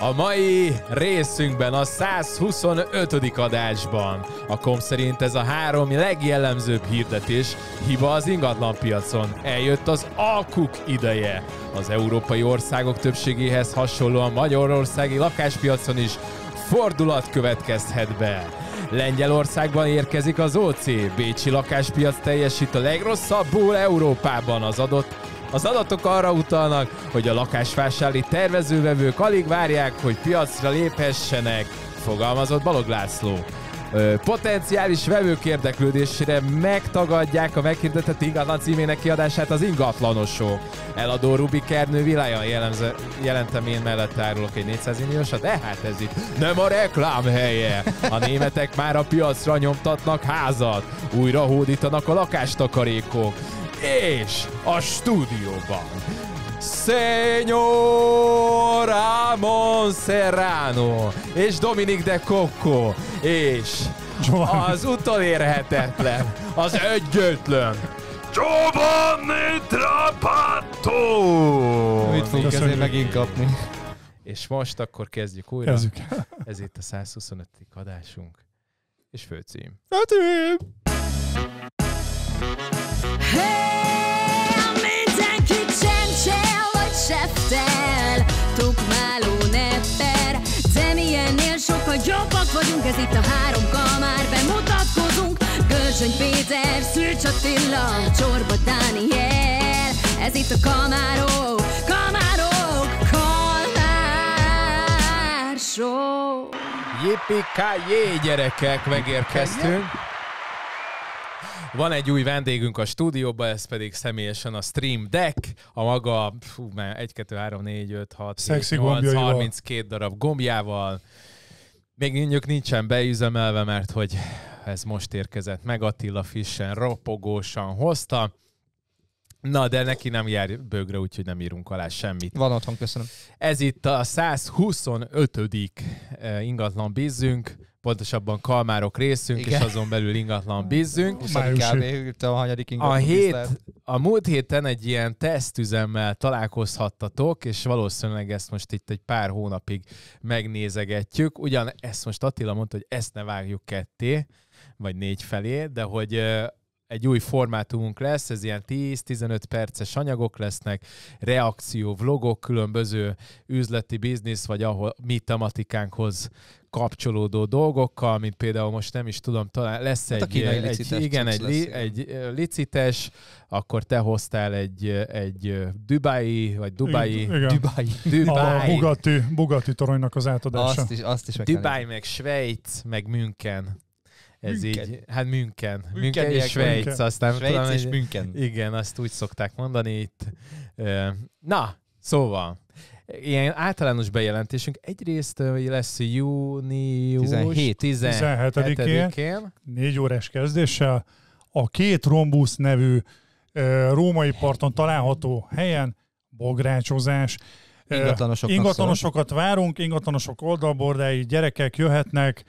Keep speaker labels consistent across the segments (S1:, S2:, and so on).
S1: A mai részünkben, a 125. adásban a kom szerint ez a három legjellemzőbb hirdetés hiba az piacon. Eljött az alkuk ideje. Az európai országok többségéhez hasonlóan magyarországi lakáspiacon is fordulat következhet be. Lengyelországban érkezik az OC, Bécsi lakáspiac teljesít a legrosszabbul Európában az adott az adatok arra utalnak, hogy a lakásvásárli tervezővevők alig várják, hogy piacra léphessenek, fogalmazott Balog László. Potenciális vevők érdeklődésére megtagadják a meghirdetett ingatlan címének kiadását az ingatlanosok. Eladó Rubik Kernő vilájan jelentem én mellett árulok egy 400 milliósat, de hát ez itt nem a reklám helye. A németek már a piacra nyomtatnak házat, újra hódítanak a lakástakarékok és a stúdióban Señor Ramon Serrano és Dominik de Cocco és az utolérhetetlen, az egyetlen
S2: Giovanni Trapatto!
S1: Mit fogok ezért megint kapni? És most akkor kezdjük újra. Kezdjük. Ez itt a 125. adásunk. És főcím. Főcím! Hát hey!
S2: seftel, tukmáló nepper, de milyennél sokkal jobbak vagyunk, ez itt a három kamár, bemutatkozunk, Gölcsöny Péter, Szűcs
S1: Attila, Csorba Dániel, ez itt a kamárok, kamárok,
S2: kamár
S1: show. Jé, gyerekek, megérkeztünk. Van egy új vendégünk a stúdióban, ez pedig személyesen a Stream Deck, a maga fú, 1, 2, 3, 4, 5, 6, 7, 8, 32 darab gombjával. Még mondjuk nincsen beüzemelve, mert hogy ez most érkezett meg, Attila Fischen ropogósan hozta. Na, de neki nem jár bőgre, úgyhogy nem írunk alá semmit. Van otthon, köszönöm. Ez itt a 125. Eh, ingatlan bízzünk pontosabban kalmárok részünk, Igen. és azon belül ingatlan bízzünk. a hanyadik a, hét, a múlt héten egy ilyen tesztüzemmel találkozhattatok, és valószínűleg ezt most itt egy pár hónapig megnézegetjük. Ugyan ezt most Attila mondta, hogy ezt ne vágjuk ketté, vagy négy felé, de hogy egy új formátumunk lesz, ez ilyen 10-15 perces anyagok lesznek, reakció, vlogok, különböző üzleti biznisz, vagy ahol mi tematikánkhoz kapcsolódó dolgokkal, mint például most nem is tudom, talán lesz hát egy, egy, igen, egy, lesz, li, egy licites, akkor te hoztál egy, egy Dubai, vagy Dubai, igen. Dubai, Dubai. A Bugatti,
S2: Bugatti toronynak az átadása. Azt is, azt is meg Dubai,
S1: meg Svejc, meg München ez münken. így, hát München. München, münken és Svájc, München. aztán Svájc tudom, és München. Igen, azt úgy szokták mondani itt. Na, szóval, ilyen általános bejelentésünk. Egyrészt lesz június 17. 17-én, 17
S2: négy órás kezdéssel, a két Rombusz nevű római parton található helyen bográcsozás, Ingatlanosokat, ingatlanosokat várunk, ingatlanosok oldalbordái, gyerekek jöhetnek,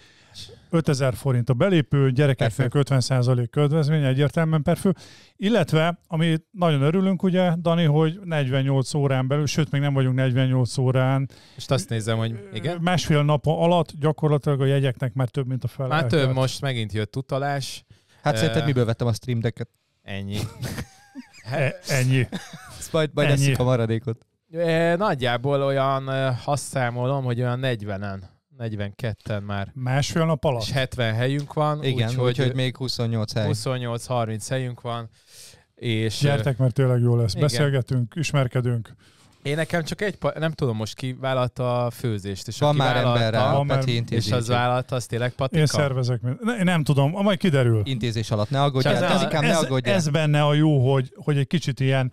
S2: 5000 forint a belépő, gyerekeknek 50% ködvezmény egyértelműen per fő, illetve, ami nagyon örülünk ugye, Dani, hogy 48 órán belül, sőt, még nem vagyunk 48 órán. És azt nézem, hogy igen. Másfél nap alatt gyakorlatilag a jegyeknek már több, mint a fele. Már több,
S1: most megint jött utalás. Hát uh, szerinted miből
S2: vettem a stream decket?
S1: Ennyi. e, ennyi. majd, majd ennyi. a maradékot. E, nagyjából olyan, azt számolom, hogy olyan 40-en 42-en már. Másfél nap alatt? És 70 helyünk van. Igen, úgyhogy úgy, hogy még 28 hely. 28-30 helyünk van. És, Gyertek, mert tényleg jó lesz. Igen.
S2: Beszélgetünk, ismerkedünk.
S1: Én nekem csak egy, nem tudom most ki vállalta a főzést. És van már ember rá, a Peti intézés. És az vállalta, az
S2: tényleg Patika? Én szervezek. Ne, nem tudom, majd kiderül. Intézés alatt, ne aggódjál. Ez, ez, ne ez benne a jó, hogy, hogy egy kicsit ilyen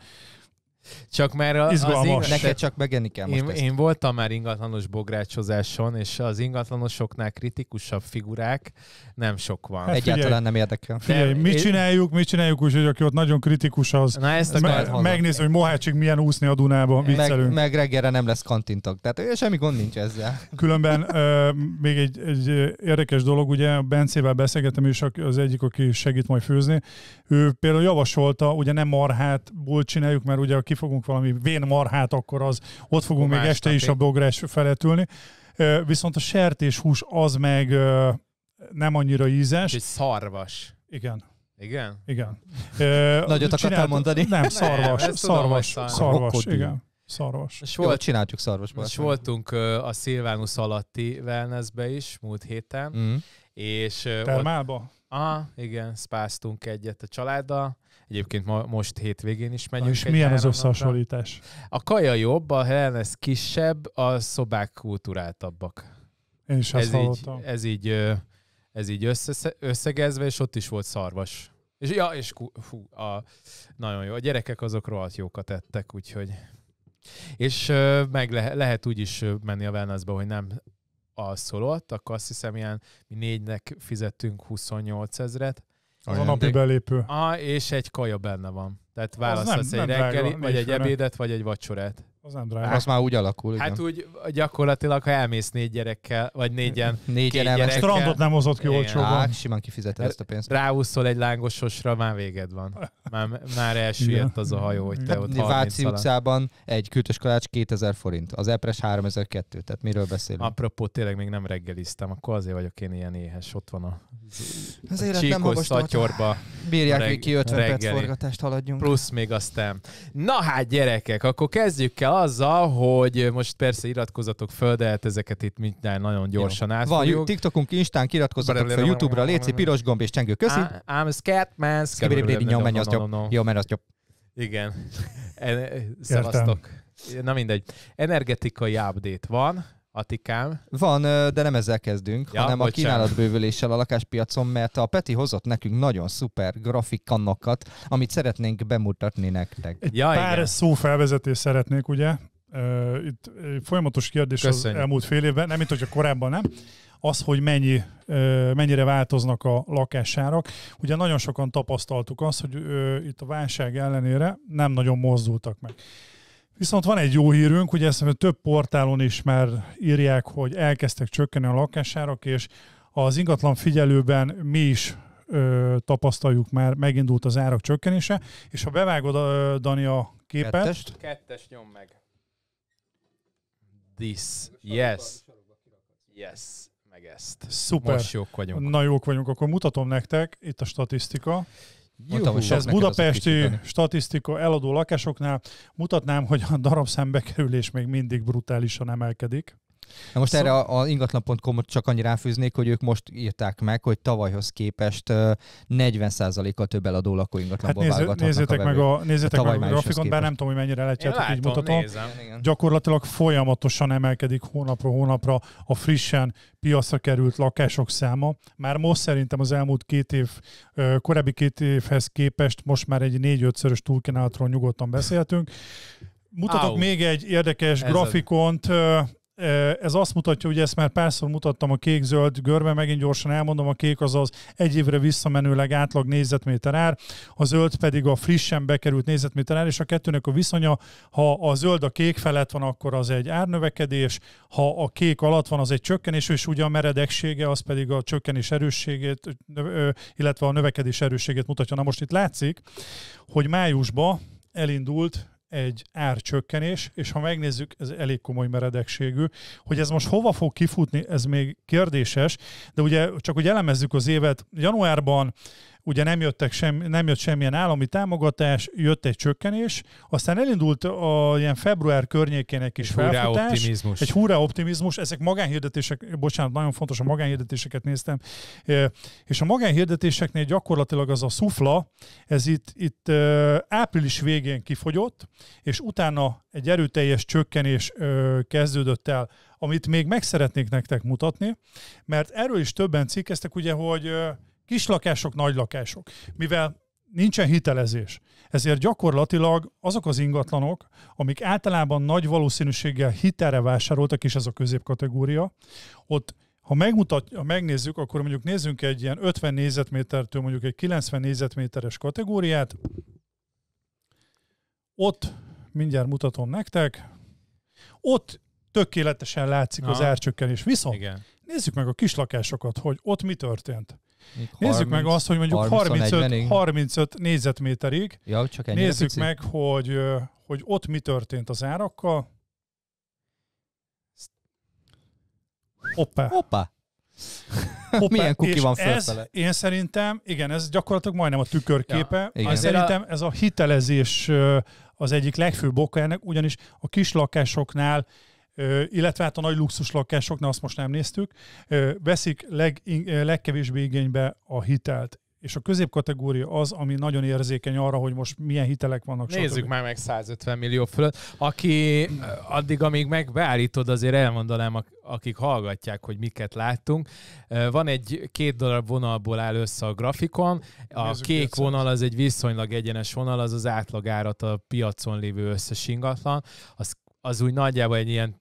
S2: csak már a, az ingat... Neked csak megenni kell most én, ezt. én
S1: voltam már ingatlanos bográcsozáson, és az ingatlanosoknál kritikusabb figurák nem sok van. Hát Egyáltalán figyelj, nem érdekel. Figyelj, nem, én... csináljuk,
S2: mit csináljuk úgy, hogy aki ott nagyon kritikus az. Na ezt a me- megnézni, hogy Mohácsik milyen úszni a Dunában. Meg, meg
S3: reggelre nem lesz kantintok, tehát semmi gond nincs ezzel.
S2: Különben ö, még egy, egy érdekes dolog, ugye Bencével beszélgetem, és az egyik, aki segít majd főzni, ő például javasolta, ugye nem marhátból csináljuk, mert ugye a kifogunk valami vén marhát, akkor az ott fogunk Más még este tapé. is a bográs felett ülni. Viszont a sertéshús az meg nem annyira ízes. Egy szarvas. Igen. Igen? Igen. Nagyot akartál mondani? Nem, szarvas. Nem, szarvas. Tudom, szarvas, szarvas igen. Szarvas. És
S1: volt, csináltuk csináljuk szarvasból. És voltunk a Szilvánus alatti wellnessbe is múlt héten. Mm. És Termálba? Ott, aha, igen, spáztunk egyet a családdal, Egyébként ma, most hétvégén is megyünk. És milyen az összehasonlítás? A kaja jobb, a ez kisebb, a szobák kultúráltabbak. Én is ez Így, ez így, ez így össze, összegezve, és ott is volt szarvas. És, ja, és fú, a, nagyon jó. A gyerekek azok rohadt jókat ettek, úgyhogy... És meg le, lehet úgy is menni a wellnessbe, hogy nem alszol ott, akkor azt hiszem ilyen mi négynek fizettünk 28 ezret, az a napi belépő. Ah, és egy kaja benne van. Tehát választasz egy reggeli, vagy egy ebédet, vagy egy vacsorát. Az nem drága. Az már úgy alakul, igen. Hát úgy gyakorlatilag, ha elmész négy gyerekkel, vagy négyen. Négyen gyerekkel, Strandot nem hozott ki olcsóban. Hát, simán kifizeted ezt a pénzt. Ráúszol egy lángososra, már véged van. Már, már elsüllyedt az a hajó, hogy te hát, ott Váci utcában
S3: egy kültös kalács 2000
S1: forint, az Epres 3002, tehát miről beszélünk? Apropó, tényleg még nem reggeliztem, akkor azért vagyok én ilyen éhes, ott van a, Ezért a csíkos szatyorba. Bírják még ki 50 reggeli. perc forgatást haladjunk. Plusz még aztán. Na hát gyerekek, akkor kezdjük el azzal, hogy most persze iratkozatok föl, de hát ezeket itt mindjárt nagyon gyorsan át. Van
S3: TikTokunk, Instán, iratkozzatok fel YouTube-ra, léci, piros gomb és csengő, köszi.
S1: I'm Scatman. man. jó menj, az jobb. Jó, menj, az jobb. Igen. E- e- szevasztok. Na mindegy. Energetikai update van Atikám.
S3: Van, de nem ezzel kezdünk, ja, hanem a kínálatbővüléssel a lakáspiacon, mert a Peti hozott nekünk nagyon szuper grafikanokat, amit szeretnénk bemutatni nektek. ja, pár igen.
S2: szó felvezetés szeretnék, ugye? Itt folyamatos kérdés Köszönjük. az elmúlt fél évben, nem mint hogyha korábban nem, az, hogy mennyi, mennyire változnak a lakásárak. Ugye nagyon sokan tapasztaltuk azt, hogy itt a válság ellenére nem nagyon mozdultak meg. Viszont van egy jó hírünk, ugye ezt több portálon is már írják, hogy elkezdtek csökkenni a lakásárak, és az ingatlan figyelőben mi is ö, tapasztaljuk már, megindult az árak csökkenése, és ha bevágod, ö, Dani, a képet... Kettest?
S1: Kettes nyom meg.
S2: This. Yes.
S1: Yes. Meg ezt. Szuper. Most jók vagyunk.
S2: Na jók vagyunk, akkor mutatom nektek, itt a statisztika. Mondtam, hogy ez budapesti statisztika eladó lakásoknál mutatnám, hogy a darabszám bekerülés még mindig brutálisan emelkedik. Na most szóval...
S3: erre az ingatlan.com-ot csak annyira ráfűznék, hogy ők most írták meg, hogy tavalyhoz képest 40%-kal több eladó lakó ingatlanból hát nézze, nézzétek a meg a, nézzétek a meg a grafikon, bár nem
S2: tudom, hogy mennyire lehet, látom, így mutatom. Nézem. Gyakorlatilag folyamatosan emelkedik hónapról hónapra a frissen piacra került lakások száma. Már most szerintem az elmúlt két év, korábbi két évhez képest most már egy négy-ötszörös túlkínálatról nyugodtan beszéltünk. Mutatok Au. még egy érdekes Ez grafikont. A ez azt mutatja, hogy ezt már párszor mutattam a kék-zöld görbe, megint gyorsan elmondom, a kék az az egy évre visszamenőleg átlag nézetméter ár, a zöld pedig a frissen bekerült nézetméter ár, és a kettőnek a viszonya, ha a zöld a kék felett van, akkor az egy árnövekedés, ha a kék alatt van, az egy csökkenés, és ugye a meredeksége, az pedig a csökkenés erősségét, illetve a növekedés erősségét mutatja. Na most itt látszik, hogy májusban elindult egy árcsökkenés, és ha megnézzük, ez elég komoly meredekségű, hogy ez most hova fog kifutni, ez még kérdéses, de ugye csak hogy elemezzük az évet, januárban ugye nem, jöttek sem nem jött semmilyen állami támogatás, jött egy csökkenés, aztán elindult a ilyen február környékén egy kis egy felfutás, hurrá optimizmus. egy hurrá optimizmus, ezek magánhirdetések, bocsánat, nagyon fontos, a magánhirdetéseket néztem, és a magánhirdetéseknél gyakorlatilag az a szufla, ez itt, itt április végén kifogyott, és utána egy erőteljes csökkenés kezdődött el, amit még meg szeretnék nektek mutatni, mert erről is többen cikkeztek, ugye, hogy Kislakások, nagy lakások. Mivel nincsen hitelezés, ezért gyakorlatilag azok az ingatlanok, amik általában nagy valószínűséggel hitelre vásároltak, és ez a középkategória, ott ha, megmutat, ha megnézzük, akkor mondjuk nézzünk egy ilyen 50 négyzetmétertől mondjuk egy 90 négyzetméteres kategóriát. Ott, mindjárt mutatom nektek, ott tökéletesen látszik az árcsökkenés. Viszont Igen. nézzük meg a kislakásokat, hogy ott mi történt. Még Nézzük 30, meg azt, hogy mondjuk 35, 35 négyzetméterig. Ja, csak Nézzük pici? meg, hogy, hogy ott mi történt az árakkal. Hoppá.
S3: Hoppá. Hoppá. Milyen kuki van fölfele? Ez, én
S2: szerintem, igen, ez gyakorlatilag majdnem a tükörképe. Ja, én szerintem ez a hitelezés az egyik legfőbb oka ennek, ugyanis a kislakásoknál illetve hát a nagy luxus lakásoknál azt most nem néztük, veszik leg, legkevésbé igénybe a hitelt. És a középkategória az, ami nagyon érzékeny arra, hogy most milyen hitelek vannak. Nézzük stb.
S1: már meg 150 millió fölött. Aki addig, amíg megbeállítod, azért elmondanám, akik hallgatják, hogy miket láttunk. Van egy két darab vonalból áll össze a grafikon. A Nézzük kék a vonal az egy viszonylag egyenes vonal, az az átlagárat a piacon lévő összes ingatlan. Az, az úgy nagyjából egy ilyen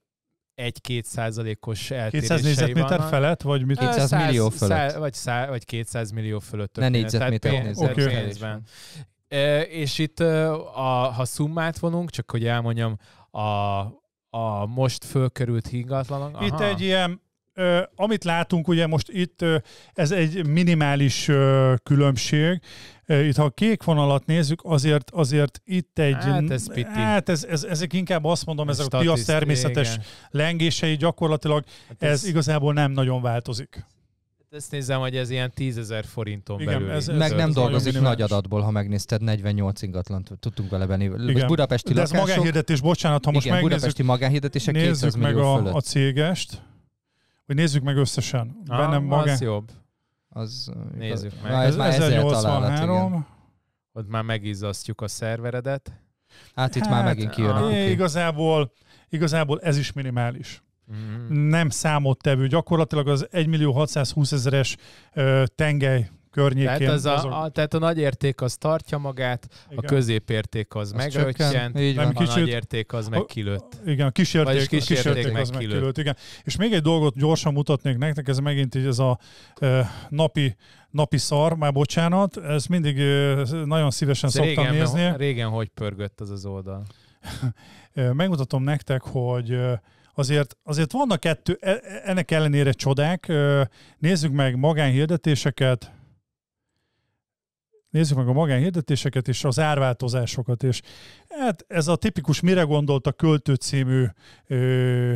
S1: 1-2 százalékos eltérései 200 négyzetméter van. felett, vagy mit? 200 100, millió fölött. 100, vagy, 100, vagy 200 millió fölött. Ne négyzetméter, négyzetméter. Okay. Pénzben. E, és itt, a, ha szummát vonunk, csak hogy elmondjam, a,
S2: a most fölkerült ingatlanon. Itt egy ilyen ö, amit látunk, ugye most itt ö, ez egy minimális ö, különbség. Itt, ha a kék vonalat nézzük, azért, azért itt egy... Hát ez piti. Hát ez, ez, ezek inkább azt mondom, ez ezek a piac természetes igen. lengései gyakorlatilag, hát ez, ez igazából nem nagyon változik.
S1: Hát ezt nézem, hogy ez ilyen tízezer forinton Igen, belül. Ez, ez, Meg ez nem dolgozik nagy adatból,
S3: ha megnézted, 48 ingatlan tudtunk vele benni. Igen. Budapesti De lakások, ez magánhirdetés, bocsánat,
S2: ha most Igen, megnézzük. budapesti magánhirdetése nézzük 200 meg a, fölött. a cégest hogy nézzük meg összesen. Na, Bennem magán...
S1: jobb. Az, nézzük meg. Na, ez, ez 1083. Ott már megizzasztjuk a szerveredet. Hát itt hát, már megint kijön a kuki.
S2: Igazából, igazából ez is minimális. Mm. Nem számottevő. Gyakorlatilag az 1620000 millió 620 tengely környékén. Tehát, az azok...
S1: a, a, tehát a nagy érték az tartja magát, igen. a középérték az, az megröccsent,
S2: a kicsit, nagy érték az megkilőtt. Igen, a kisérték, kis érték meg az megkilőtt. Igen. És még egy dolgot gyorsan mutatnék nektek, ez megint így ez a e, napi napi szar, már bocsánat, ezt mindig e, nagyon szívesen ez szoktam régen, nézni.
S1: Régen hogy pörgött az az oldal?
S2: Megmutatom nektek, hogy azért, azért vannak kettő e- e- ennek ellenére csodák. Nézzük meg magánhirdetéseket, nézzük meg a magánhirdetéseket és az árváltozásokat. És hát ez a tipikus Mire gondolt a költő című ö,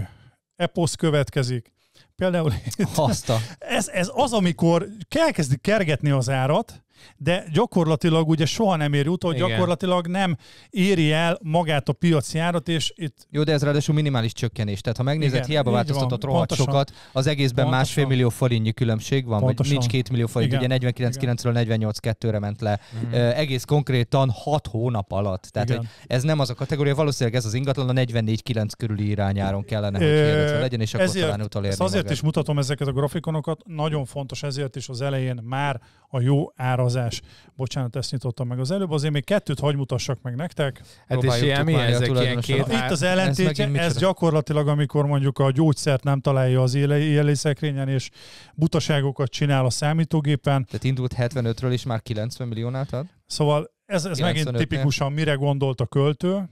S2: eposz következik. Például ez, ez az, amikor elkezdik kergetni az árat, de gyakorlatilag ugye soha nem ér utol, Igen. gyakorlatilag nem éri el magát a piaci árat, és itt... Jó, de ez ráadásul minimális
S3: csökkenés. Tehát ha megnézed, Igen, hiába változtatott van, rohadt pontosan, sokat, az egészben pontosan, másfél millió forintnyi különbség van, pontosan, vagy nincs két millió forint, Igen. ugye 49.9-ről 48.2-re ment le. Igen. Mhm. egész konkrétan hat hónap alatt. Tehát hogy ez nem az a kategória, valószínűleg ez az ingatlan a 44.9 körüli irányáron kellene, hogy e, legyen, és akkor ezért, talán utolérni Azért is
S2: mutatom ezeket a grafikonokat, nagyon fontos ezért is az elején már a jó ára szavazás. Bocsánat, ezt nyitottam meg az előbb. Azért még kettőt hagy mutassak meg nektek. Hát és ilyen mi ezek ilyen két Na, Itt az ellentétje, ez, ez gyakorlatilag, amikor mondjuk a gyógyszert nem találja az élészekrényen, és butaságokat csinál a számítógépen. Tehát indult 75-ről, és már 90 milliónát ad? Szóval ez, ez megint tipikusan mire gondolt a költő,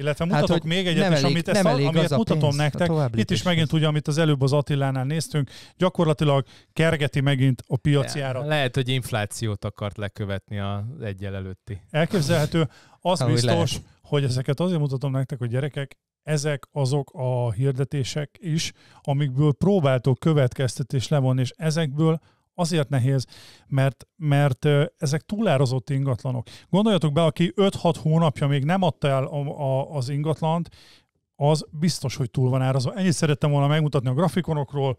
S2: illetve hát, mutatok hát, még egyet, nem is, elég, amit, ezt, elég amilyet mutatom pénz, nektek, itt is megint ugye, amit az előbb az Attilánál néztünk, gyakorlatilag kergeti megint a piaci árat.
S1: Lehet, hogy inflációt akart lekövetni az egyel előtti. Elképzelhető. Az ha, biztos, hogy,
S2: hogy ezeket azért mutatom nektek, hogy gyerekek, ezek azok a hirdetések is, amikből próbáltok következtetés levonni, és ezekből Azért nehéz, mert, mert ezek túlározott ingatlanok. Gondoljatok be, aki 5-6 hónapja még nem adta el a, a, az ingatlant, az biztos, hogy túl van árazva. Ennyit szerettem volna megmutatni a grafikonokról,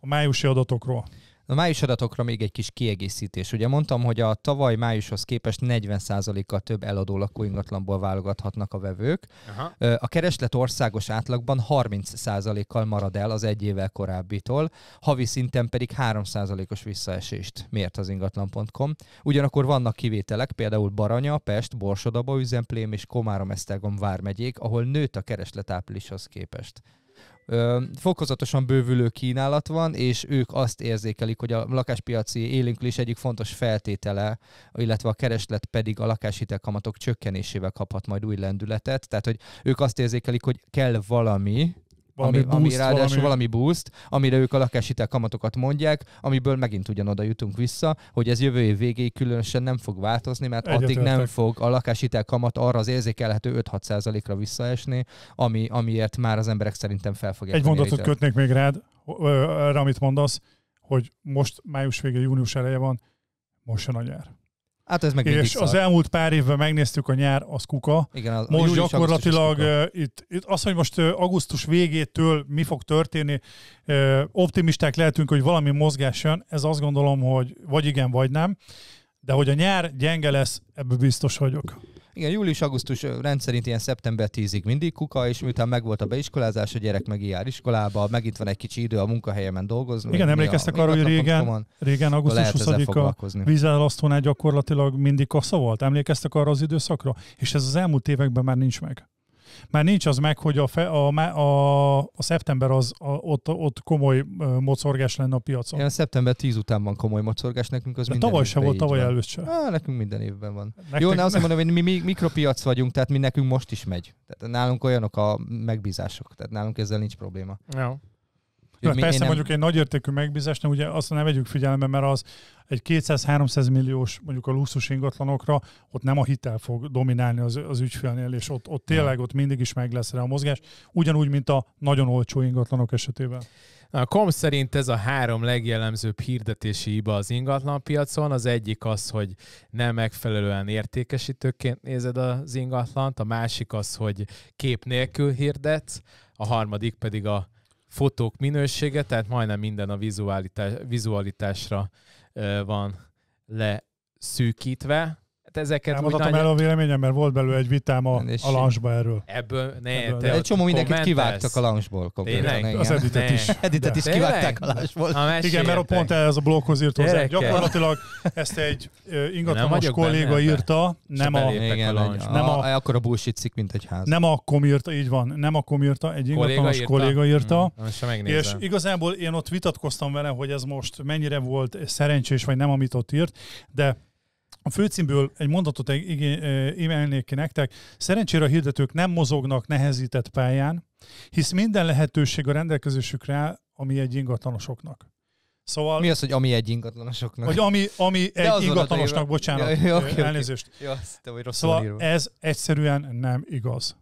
S2: a májusi adatokról.
S3: A május adatokra még egy kis kiegészítés. Ugye mondtam, hogy a tavaly májushoz képest 40%-kal több eladó lakóingatlanból válogathatnak a vevők. Aha. A kereslet országos átlagban 30%-kal marad el az egy évvel korábbitól, havi szinten pedig 3%-os visszaesést mért az ingatlan.com. Ugyanakkor vannak kivételek, például Baranya, Pest, Borsodaba, Üzemplém és Komárom-Esztergom vármegyék, ahol nőtt a kereslet áprilishoz képest fokozatosan bővülő kínálat van, és ők azt érzékelik, hogy a lakáspiaci élénkülés egyik fontos feltétele, illetve a kereslet pedig a lakáshitelkamatok csökkenésével kaphat majd új lendületet. Tehát, hogy ők azt érzékelik, hogy kell valami, valami, ami, boost, ami ráadásul valami... valami boost, amire ők a lakáshitel kamatokat mondják, amiből megint ugyanoda jutunk vissza, hogy ez jövő év végéig különösen nem fog változni, mert Egyetértek. addig nem fog a lakáshitel kamat arra az érzékelhető 5-6%-ra visszaesni, ami, amiért már az emberek szerintem fel fogják. Egy mondatot érteni. kötnék
S2: még rád, erre amit mondasz, hogy most május vége, június eleje van, most jön a nyár. Hát ez meg És az elmúlt pár évben megnéztük a nyár, az kuka. Igen, az most gyakorlatilag kuka. itt, itt az, hogy most augusztus végétől mi fog történni, optimisták lehetünk, hogy valami mozgás jön, ez azt gondolom, hogy vagy igen, vagy nem. De hogy a nyár gyenge lesz, ebből biztos vagyok.
S3: Igen, július-augusztus rendszerint ilyen szeptember 10-ig mindig kuka, és miután megvolt a beiskolázás, a gyerek meg jár iskolába, megint van egy kicsi idő a munkahelyemen dolgozni. Igen, emlékeztek arra, hogy régen, régen augusztus 20-a
S2: vízálasztónál gyakorlatilag mindig kassa volt. Emlékeztek arra az időszakra? És ez az elmúlt években már nincs meg. Már nincs az meg, hogy a, fe, a, a, a szeptember az a, ott, ott komoly mocorgás lenne a piacon. Ja, szeptember 10 után van komoly mocorgás, nekünk az De minden tavaly se volt, tavaly előtt sem.
S3: Á, nekünk minden évben van. Nektek... Jó, ne azt mondom, hogy mi, mi mikropiac vagyunk, tehát mi nekünk most is megy. Tehát nálunk olyanok a megbízások, tehát nálunk ezzel nincs probléma.
S2: Ja. Na, hát mi, persze én nem... mondjuk egy nagy értékű megbízásnál ugye azt ne vegyük figyelembe, mert az egy 200-300 milliós mondjuk a luxus ingatlanokra, ott nem a hitel fog dominálni az, az ügyfélnél, és ott, ott tényleg ott mindig is meg lesz rá a mozgás, ugyanúgy, mint a nagyon olcsó ingatlanok esetében.
S1: A kom szerint ez a három legjellemzőbb hirdetési hiba az piacon Az egyik az, hogy nem megfelelően értékesítőként nézed az ingatlant, a másik az, hogy kép nélkül hirdetsz, a harmadik pedig a fotók minősége, tehát majdnem minden a vizualitásra van leszűkítve, hát ezeket Nem mondhatom el a
S2: véleményem, mert volt belőle egy vitám a, a lounge erről. Ebből, ne, ebből te egy csomó mindenkit kivágtak a lounge Az editet is. Editet is kivágták a lounge Igen, mert pont ez a bloghoz írt hozzá. Gyakorlatilag ezt egy ingatlanos kolléga írta, nem a, nem a, akkor a bullshit
S3: cikk, mint egy ház. Nem
S2: a komírta, így van, nem a komírta, egy ingatlanos kolléga hmm, írta. És igazából én ott vitatkoztam vele, hogy ez most mennyire volt szerencsés, vagy nem, amit ott írt, de a főcímből egy mondatot e, emelnék ki nektek. Szerencsére a hirdetők nem mozognak nehezített pályán, hisz minden lehetőség a rendelkezésükre áll, ami egy ingatlanosoknak.
S3: Szóval, Mi az, hogy ami egy ingatlanosoknak? Vagy ami, ami egy ingatlanosnak, bocsánat, ja, e, okay, elnézést. Okay. Ja, szóval írva.
S2: ez egyszerűen nem igaz.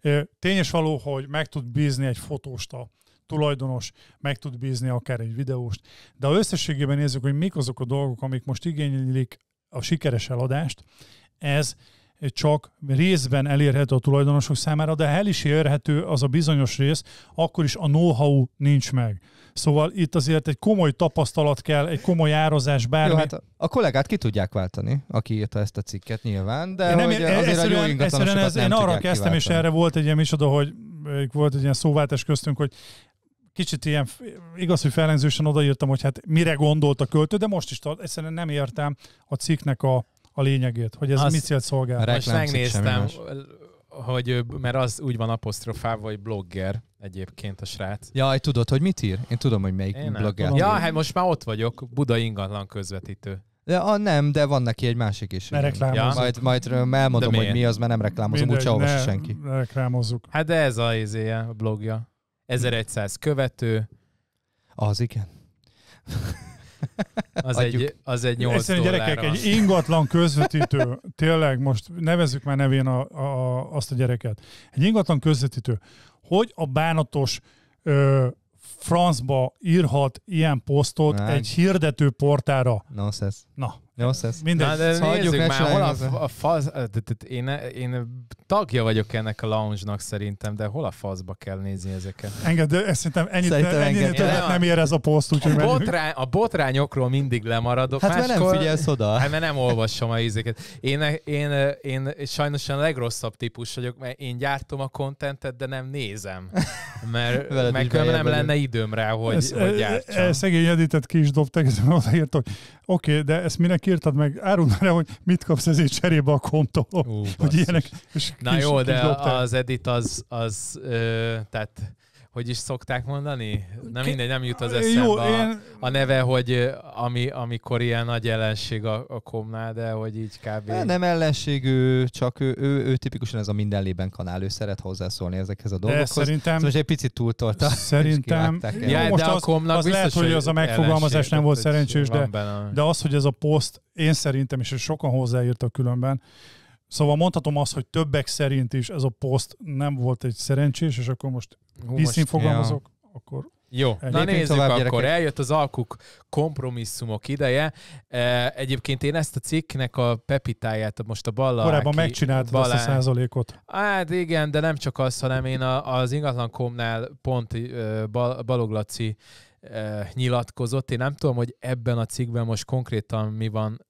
S2: E, Tényes való, hogy meg tud bízni egy fotóst a tulajdonos, meg tud bízni akár egy videóst, de ha összességében nézzük, hogy mik azok a dolgok, amik most igénylik a sikeres eladást, ez csak részben elérhető a tulajdonosok számára, de el is érhető az a bizonyos rész, akkor is a know-how nincs meg. Szóval itt azért egy komoly tapasztalat kell, egy komoly árazás, bármi. Jó, hát
S3: a, kollégát ki tudják váltani, aki írta ezt a cikket nyilván, de én nem, hogy azért
S2: egyszerűen, a jó egyszerűen ez, nem Én arra kezdtem, kiváltani. és erre volt egy ilyen misoda, hogy volt egy ilyen szóváltás köztünk, hogy kicsit ilyen, igaz, hogy fellenzősen odaírtam, hogy hát mire gondolt a költő, de most is egyszerűen nem értem a cikknek a, a lényegét, hogy ez Azt mit célt szolgál. Most megnéztem,
S1: hogy, mert az úgy van apostrofálva, hogy blogger egyébként a srác.
S3: Jaj, tudod, hogy mit ír? Én tudom, hogy melyik Én blogger. Ja,
S1: hát most már ott vagyok, Buda ingatlan közvetítő.
S3: De, a, nem, de van neki egy másik is. Ne Ja. Majd, majd
S1: elmondom, hogy mi az, mert nem reklámozom, úgyse olvas senki.
S2: Ne reklámozzuk. Hát de
S1: ez a izéje, a blogja. 1100 követő.
S2: Az igen. Az egy, az egy 8 Egyszerűen gyerekek, egy ingatlan közvetítő, tényleg most nevezzük már nevén a, a, azt a gyereket. Egy ingatlan közvetítő. Hogy a bánatos ö, francba írhat ilyen posztot Vágy. egy hirdető portára? Nonsense. Na. Jó, szesz. Mindegy. Na, de szóval nézzük már, hol a,
S1: a faz, én, e- én e- tagja vagyok ennek a lounge-nak szerintem, de hol a fazba kell nézni ezeket? Enged, de ezt szerintem ennyit, szerintem ennyit enged. többet nem ér ez a poszt, úgyhogy a, botrány, a botrányokról mindig lemaradok. Hát máskor, mert nem figyelsz oda. Hát mert nem olvasom a ízéket. Én, e- én, én, én sajnos a legrosszabb típus vagyok, mert én gyártom a kontentet, de nem nézem. Mert meg nem lenne időm rá, hogy, ez, hogy gyártsam.
S2: szegény Editet ki is dobták, Oké, okay, de ezt minek Kértad írtad meg, árul már hogy mit kapsz ezért cserébe a kontóról. Hogy ilyenek. És Na kis, jó, kis de dobtál. az
S1: edit az, az ö, tehát hogy is szokták mondani? Nem mindegy, nem jut az eszembe Jó, a, én... a neve, hogy ami, amikor ilyen nagy ellenség a, a komnál, de hogy így kb. Hát nem
S3: ellenség, ő, csak ő, ő, ő, tipikusan ez a mindenlében kanál, ő szeret hozzászólni ezekhez a dolgokhoz. De szerintem... Szóval most egy picit túltolta. Szerintem...
S2: Ja, de most a komnak az, az lehet, hogy az a megfogalmazás nem volt szerencsés, de, de az, hogy ez a poszt, én szerintem, és sokan hozzáírtak különben, Szóval mondhatom azt, hogy többek szerint is ez a poszt nem volt egy szerencsés, és akkor most Viszint fogalmazok, ja. akkor jó, na nézzük tovább, akkor. Gyerekek.
S1: Eljött az alkuk kompromisszumok ideje. E, egyébként én ezt a cikknek a pepitáját most a Balla... Korábban megcsináltad balán... azt a százalékot. Hát igen, de nem csak az, hanem én az ingatlan.com-nál pont e, Baloglaci e, nyilatkozott. Én nem tudom, hogy ebben a cikkben most konkrétan mi van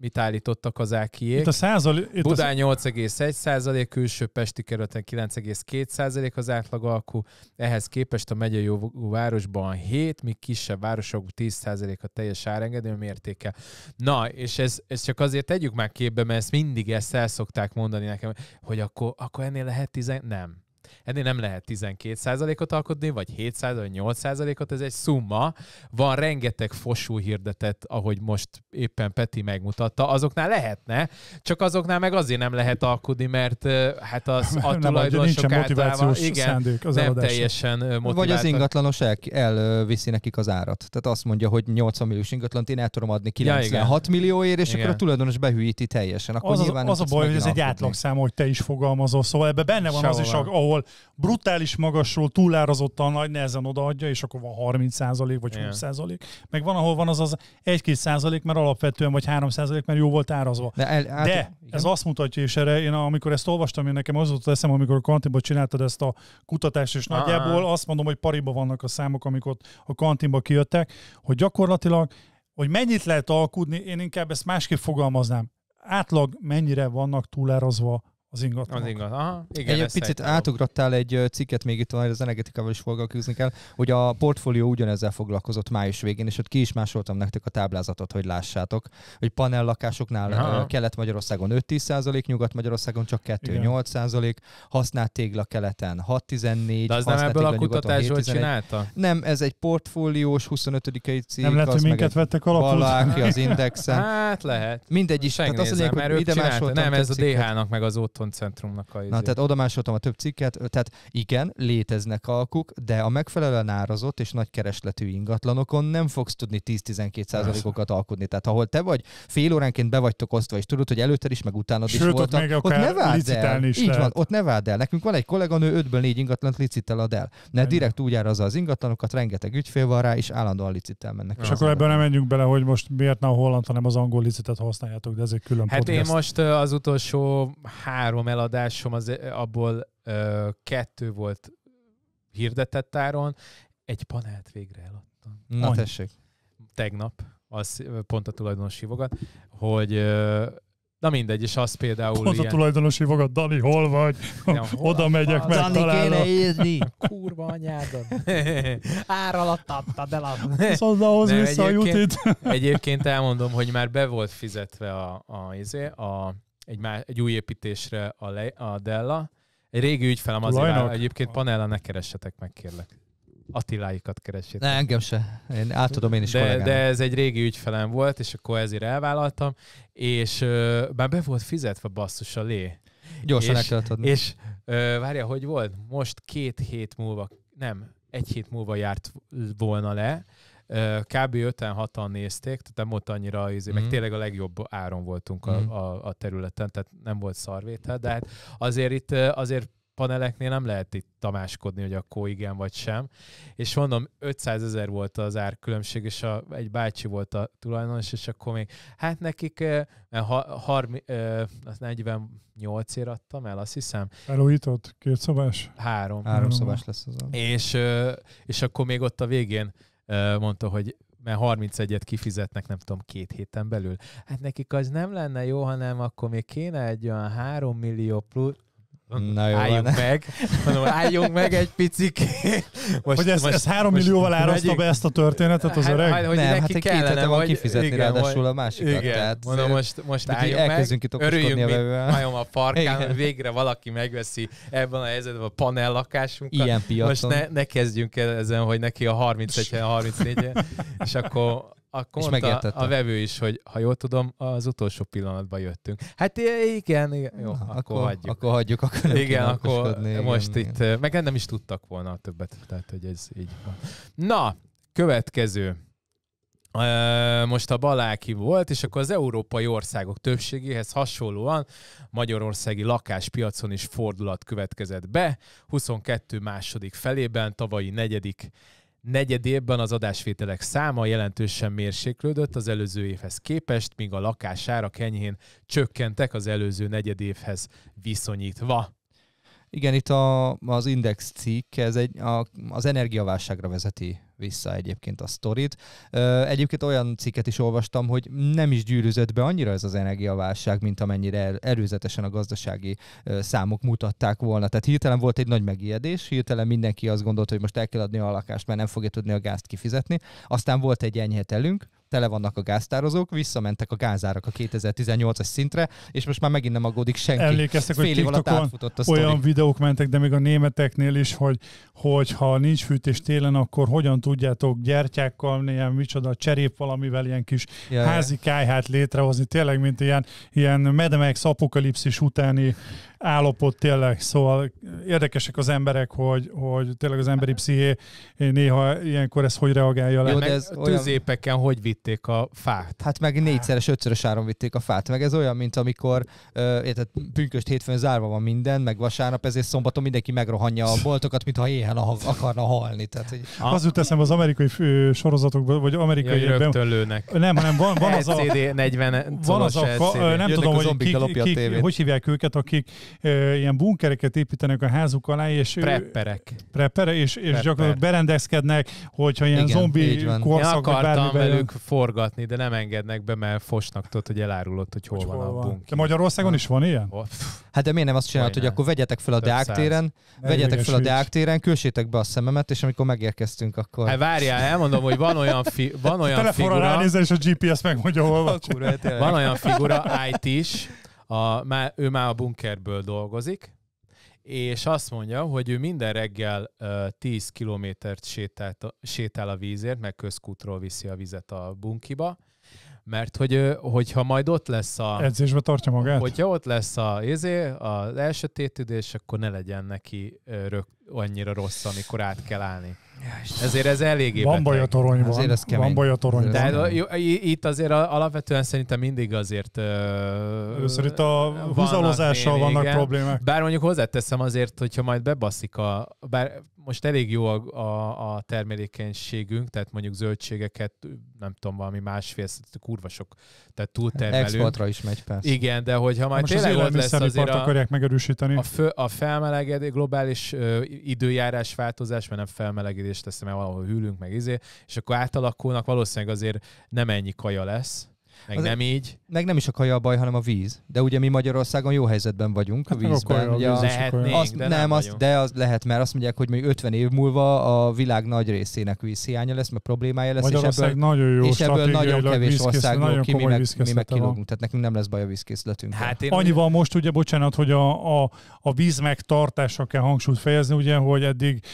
S1: mit állítottak az ákiék. Itt a százal... Itt Budán 8,1 százalék, külső Pesti kerületen 9,2 százalék az átlag alkú. Ehhez képest a megyei jó városban 7, míg kisebb városok 10 százalék a teljes árengedő mértéke. Na, és ez, ez csak azért tegyük már képbe, mert ezt mindig ezt el szokták mondani nekem, hogy akkor, akkor ennél lehet 10... Nem. Ennél nem lehet 12%-ot alkotni, vagy 7%, vagy 8%-ot, ez egy szumma. Van rengeteg fosú hirdetet, ahogy most éppen Peti megmutatta, azoknál lehetne, csak azoknál meg azért nem lehet alkudni, mert hát az a tulajdonosok általában igen, szándék az nem teljesen motiváltak. Vagy az ingatlanos
S3: el, elviszi nekik az árat. Tehát azt mondja, hogy 80 milliós ingatlant
S2: én el tudom adni 96 ja, millióért, és igen. akkor a tulajdonos behűíti teljesen. Akkor az, az, az a baj, hogy ez egy átlagszám, hogy te is fogalmazol, szóval ebbe benne van Sehova. az is, ahol ahol szóval brutális magasról túlárazottan nagy nehezen odaadja, és akkor van 30% vagy 20%. Meg van, ahol van az az 1-2 százalék, mert alapvetően vagy 3 százalék, mert jó volt árazva. De, el, át, De hát- ez azt mutatja, és erre én amikor ezt olvastam, én nekem az jutott eszem, amikor a kantinban csináltad ezt a kutatást, és ah. nagyjából azt mondom, hogy pariba vannak a számok, amikor a kantinba kijöttek, hogy gyakorlatilag hogy mennyit lehet alkudni, én inkább ezt másképp fogalmaznám. Átlag mennyire vannak túlárazva az ingatlan. Az ingatlan. Aha, igen, egy, egy picit átugrottál
S3: egy cikket még itt, majd az energetikával is foglalkozni kell, hogy a portfólió ugyanezzel foglalkozott május végén, és ott ki is másoltam nektek a táblázatot, hogy lássátok, hogy panel lakásoknál Aha. Kelet-Magyarországon 5-10 Nyugat-Magyarországon csak 2-8 használt tégla keleten 6-14, De az nem ebből a kutatásból csinálta? Nem, ez egy portfóliós 25. cikk. Nem lehet, hogy minket vettek alapul. Valaki az indexen. Hát lehet. Mindegy is. Tehát azt mondják, hogy ide Nem, ez a DH-nak
S1: meg az ott centrumnak a... Na, tehát
S3: oda másoltam a több cikket, tehát igen, léteznek alkuk, de a megfelelően árazott és nagy keresletű ingatlanokon nem fogsz tudni 10-12 százalékokat alkudni. Tehát ahol te vagy, fél óránként be vagytok osztva, és tudod, hogy előtte is, meg utána is Sőt, voltam, ott, még ott ne vád el. Is Így lehet. van, ott ne vád el. Nekünk van egy kolléganő, ötből négy ingatlant licitel ad el. Ne Ennyi. direkt úgy árazza az ingatlanokat, rengeteg ügyfél van rá, és állandóan licitel mennek. És akkor ebben
S2: nem menjünk bele, hogy most miért nem a holland, hanem az angol licitet használjátok, de ez egy külön Hát podcast. én
S1: most az utolsó há, három eladásom, az, eh, abból ö, kettő volt hirdetett áron, egy panelt végre eladtam. Na Annyi. tessék. Tegnap, az eh, pont a tulajdonos hívogat, hogy ö, Na mindegy, és az például Pont ilyen... a
S2: tulajdonosi magad, Dani, hol vagy? Ja, hol Oda megyek, meg Dani kéne érni.
S1: Kurva anyádon. Ár alatt adtad el az. Szóval vissza a jutit. egyébként elmondom, hogy már be volt fizetve a, a, izé, a, a egy, má, egy új építésre a, le, a Della. Egy régi ügyfelem azért áll, egyébként Panella ne keressetek meg, kérlek. Attiláikat keresétek. Ne, engem se.
S3: Én átadom én is de, de
S1: ez egy régi ügyfelem volt, és akkor ezért elvállaltam, és ö, már be volt fizetve basszus a lé. Gyorsan és, el kellett adni. És ö, várja, hogy volt? Most két hét múlva, nem, egy hét múlva járt volna le, kb. 5-6-an nézték, tehát nem volt annyira izé, mm-hmm. meg mhm. tényleg a legjobb áron voltunk mm-hmm. a, mhm. a, a területen, tehát nem volt szarvétel, de hát azért itt azért paneleknél nem lehet itt tamáskodni, hogy akkor igen vagy sem. És mondom, 500 ezer volt az árkülönbség, és a, egy bácsi volt a tulajdonos, és akkor még, hát nekik ha, harmi, ö, 48 ér adtam el, azt hiszem.
S2: Elújított? Két szobás? Három.
S1: Három, Három szobás lesz az. És, és akkor még ott a végén mondta, hogy mert 31-et kifizetnek, nem tudom, két héten belül. Hát nekik az nem lenne jó, hanem akkor még kéne egy olyan 3 millió plusz, Na jó, álljunk van. meg. Mondom, álljunk meg egy picikét. Most, hogy ezt, most, ezt három millióval árazta be ezt a történetet az öreg? Hát, hogy nem, hát egy kellene, két hete van
S2: kifizetni igen, ráadásul a másikat. Igen, tehát, mondom, most, most álljunk meg, itt örüljünk, mint majom a
S3: farkán, igen. végre
S1: valaki megveszi ebben a helyzetben a panel lakásunkat. Ilyen piacon. Most ne, ne kezdjünk el ezen, hogy neki a 31 a 34 és akkor akkor és a, a vevő is, hogy ha jól tudom, az utolsó pillanatban jöttünk. Hát igen, igen jó, Na, akkor, akkor hagyjuk. Akkor hagyjuk, akkor Igen, akkor igen, most igen. itt, meg nem is tudtak volna a többet, tehát hogy ez így van. Na, következő. Most a Baláki volt, és akkor az európai országok többségéhez hasonlóan magyarországi lakáspiacon is fordulat következett be. 22 második felében, tavalyi negyedik negyed évben az adásvételek száma jelentősen mérséklődött az előző évhez képest, míg a lakására kenyhén csökkentek az előző negyed évhez viszonyítva. Igen, itt a, az Index cikk, ez egy, a,
S3: az energiaválságra vezeti vissza egyébként a sztorit. Egyébként olyan cikket is olvastam, hogy nem is gyűrűzött be annyira ez az energiaválság, mint amennyire előzetesen a gazdasági számok mutatták volna. Tehát hirtelen volt egy nagy megijedés, hirtelen mindenki azt gondolta, hogy most el kell adni a lakást, mert nem fogja tudni a gázt kifizetni. Aztán volt egy enyhetelünk, tele vannak a gáztározók, visszamentek a gázárak a 2018-as szintre, és most már megint nem aggódik senki. Emlékeztek, Fél hogy TikTokon olyan sztori.
S2: videók mentek, de még a németeknél is, hogy, hogy ha nincs fűtés télen, akkor hogyan tudjátok gyertyákkal, ilyen micsoda cserép valamivel ilyen kis ja, házi kájhát létrehozni, tényleg, mint ilyen, ilyen Mad Max apokalipszis utáni állapot tényleg, szóval érdekesek az emberek, hogy, hogy tényleg az emberi psziché néha ilyenkor ez hogy reagálja le. Jó, de ez olyan...
S1: tűzépeken hogy vitték a fát?
S3: Hát meg négyszeres, ötszörös áron vitték a fát, meg ez olyan, mint amikor érted, pünköst hétfőn zárva van minden, meg vasárnap, ezért szombaton mindenki megrohanja a boltokat, mintha éhen akarna halni. Tehát, hogy... Ah. Az
S2: jut eszembe az amerikai sorozatokban, vagy amerikai... Jaj, rögtön lőnek. Nem, hanem van, van az a... CD 40 van az a, fa, nem tudom, hogy, kik, hogy hívják őket, akik ilyen bunkereket építenek a házuk alá, és... Prepperek. Prepperek, és, és Prepper. gyakorlatilag berendezkednek, hogyha ilyen Igen, zombi korszak, ja, akartam velük
S1: forgatni, de nem engednek be, mert fosnak tudod, hogy elárulott, hogy hol, hogy van, hol van a bunker. De
S2: Magyarországon van. is van ilyen? hát de miért nem azt csinálod, hogy akkor vegyetek fel a Deák téren, vegyetek fel a Deák
S1: téren, külsétek be a
S3: szememet, és amikor megérkeztünk, akkor... Hát várjál, elmondom, hogy van olyan, fi, van olyan figura... ránézel,
S1: és a
S2: GPS megmondja, hol van. Van olyan figura,
S1: IT-s, a, má, ő már a bunkerből dolgozik, és azt mondja, hogy ő minden reggel uh, 10 kilométert sétált, sétál a vízért, meg közkútról viszi a vizet a bunkiba, mert hogy, hogyha majd ott lesz a... Edzésbe tartja magát? Hogyha ott lesz a, izé, az elsötétüdés, akkor ne legyen neki rög, annyira rossz, amikor át kell állni. Ezért ez eléggé Van baj a toronyban. Azért ez kemény. Van baj a toronyban. Tehát itt azért alapvetően szerintem mindig azért... Először itt a húzalozással vannak, vannak problémák. Bár mondjuk hozzáteszem azért, hogyha majd bebaszik a... Bár most elég jó a, a, a termelékenységünk, tehát mondjuk zöldségeket, nem tudom, valami másfél, kurva sok, tehát túltermelünk. Exportra is megy persze. Igen, de hogyha majd most tényleg az lesz azért a, akarják
S2: megerősíteni. A,
S1: fő, a felmelegedés, globális ö, időjárás változás, mert nem felmelegedés teszem, mert valahol hűlünk, meg izé, és akkor átalakulnak, valószínűleg azért nem ennyi kaja lesz, meg az, nem így.
S3: Meg nem is a kaja a baj, hanem a víz. De ugye mi Magyarországon jó helyzetben vagyunk hát a vízben. A ugye a, lehetnénk, azt, de nem, nem azt, de az lehet, mert azt mondják, hogy még 50 év múlva a világ nagy részének vízhiánya lesz, mert problémája lesz, és ebből, nagyon, jó és ebből nagyon kevés országból ki, mi meg, mi meg kilógunk. Tehát nekünk nem lesz baj a vízkészletünk. Hát én Annyi van
S2: most, ugye, bocsánat, hogy a, a, a víz megtartása kell hangsúlyt fejezni, ugye, hogy eddig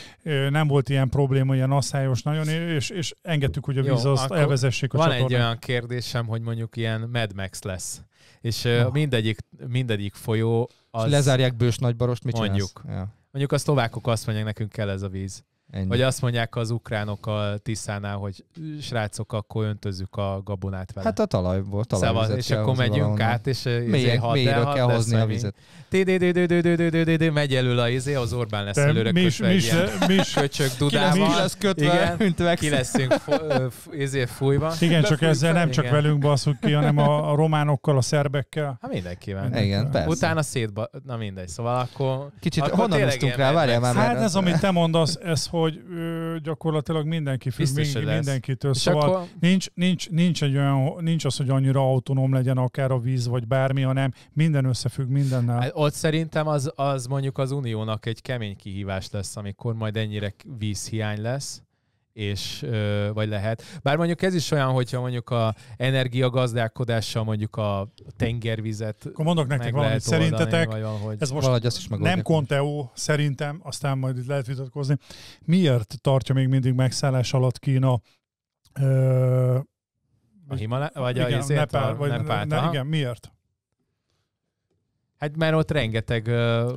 S2: nem volt ilyen probléma, ilyen asszályos nagyon, és, és engedtük, hogy a víz Jó, azt elvezessék a Van csatornán. egy olyan
S1: kérdésem, hogy mondjuk mondjuk ilyen Mad Max lesz. És Aha. mindegyik, mindegyik folyó az... És lezárják bős nagybarost, mit mondjuk. Ja. Mondjuk a szlovákok azt mondják, nekünk kell ez a víz. Ennyi. Vagy azt mondják az ukránok a Tiszánál, hogy srácok, akkor öntözzük a gabonát vele. Hát a talajból, talajvizet szóval, Szavaz, És akkor megyünk át, és eh, mélyre izé, kell hozni a vizet. Megy elől a izé, az Orbán lesz előre kötve egy ilyen dudával. Ki lesz kötve, Ki leszünk eh, izé fújva. Igen, csak ezzel nem csak velünk baszunk ki, hanem a
S2: románokkal, a szerbekkel. Hát mindenkivel. Igen, persze.
S1: Utána szétba... Na mindegy, szóval akkor... Kicsit honnan rá, várjál már. Hát ez, amit te
S2: mondasz, ez hogy hogy ö, gyakorlatilag mindenki függ mind, mindenkitől. szóval akkor... nincs, nincs, nincs, egy olyan, nincs az, hogy annyira autonóm legyen akár a víz, vagy bármi, hanem minden összefügg mindennel. Hát
S1: ott szerintem az, az mondjuk az uniónak egy kemény kihívás lesz, amikor majd ennyire vízhiány lesz, és vagy lehet. Bár mondjuk ez is olyan, hogyha mondjuk a energiagazdálkodással mondjuk a tengervizet Akkor mondok nektek valamit, szerintetek oldani, valahogy. ez most valahogy azt is nem
S2: Conteo, szerintem, aztán majd itt lehet vitatkozni. Miért tartja még mindig megszállás alatt Kína ö, a Himalá, vagy igen, a Nepál, vagy ne, ne, igen, miért? Hát már ott
S1: rengeteg ö,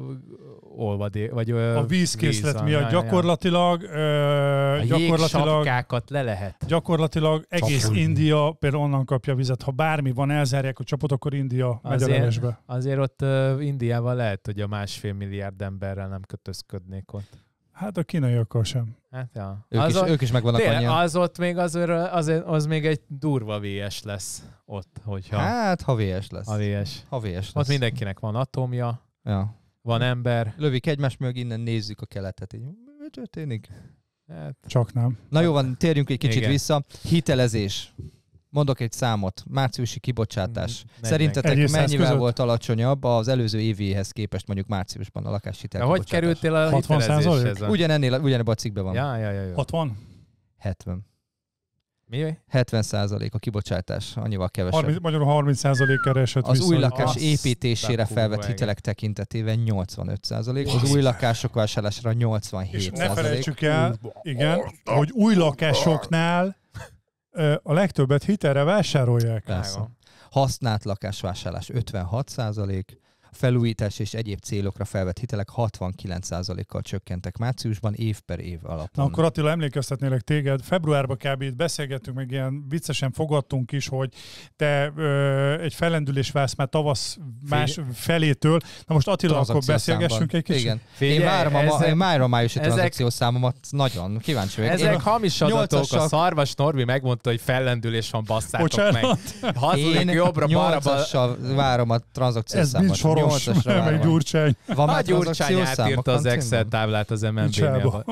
S1: olvadé, vagy ö, A vízkészlet víz, miatt gyakorlatilag,
S2: ö, gyakorlatilag, le lehet. gyakorlatilag egész Csapulni. India például onnan kapja vizet. Ha bármi van, elzárják a csapot, akkor India megy a Azért, levesbe. azért ott ö, Indiával
S1: lehet, hogy a másfél milliárd emberrel nem kötözködnék ott.
S2: Hát a kínaiakkal sem. Hát ja. Ők, az is, ott, ők is megvannak tényleg, annyian. Az
S1: ott még azért, az, az még egy durva VS lesz ott, hogyha... Hát, ha VS lesz. Ha VS. Ha VS lesz. Ott mindenkinek van atomja,
S3: ja. van ember. Lövik egymás mögé, innen nézzük a keletet. Így,
S1: mi történik?
S2: Hát. Csak nem. Na jó
S3: van, térjünk egy kicsit Igen. vissza. Hitelezés. Mondok egy számot. Márciusi kibocsátás. Mm, Szerintetek mennyivel volt alacsonyabb az előző évéhez képest mondjuk márciusban a lakáshitel? Hogy kerültél a 60 százalék? Ugyanennél, ugyanebben a cikkben van. Ja, ja, ja, ja. 60? 70. Mi? 70 százalék a kibocsátás, annyival kevesebb. 30,
S2: magyarul 30 százalék keresett Az új lakás Azt építésére felvett hitelek
S3: tekintetében 85 százalék, az új lakások vásárlására 87 És ne felejtsük el,
S2: igen, hogy új lakásoknál a legtöbbet hitelre
S3: vásárolják. Használt lakásvásárlás 56 százalék, felújítás és egyéb célokra felvett hitelek 69%-kal csökkentek márciusban év per év alapon.
S2: Na akkor Attila, emlékeztetnélek téged, februárban kb. itt beszélgettünk, meg ilyen viccesen fogadtunk is, hogy te ö, egy fellendülés válsz már tavasz más felétől. Na most Attila, akkor beszélgessünk egy kicsit. Igen. Figyelj, én várom a, ezek, én májusi ezek, tranzakciós számomat, nagyon
S1: kíváncsi vagyok. Ezek én, hamis adatok, a, a Szarvas Norbi megmondta, hogy fellendülés van, basszátok Bocsánat. meg. Hazulik, jobbra Én jobbra, 8 várom
S3: a tranzakciós számot. Soros, egy Gyurcsány. Van már Gyurcsány átírta az Excel táblát az MNB-nél.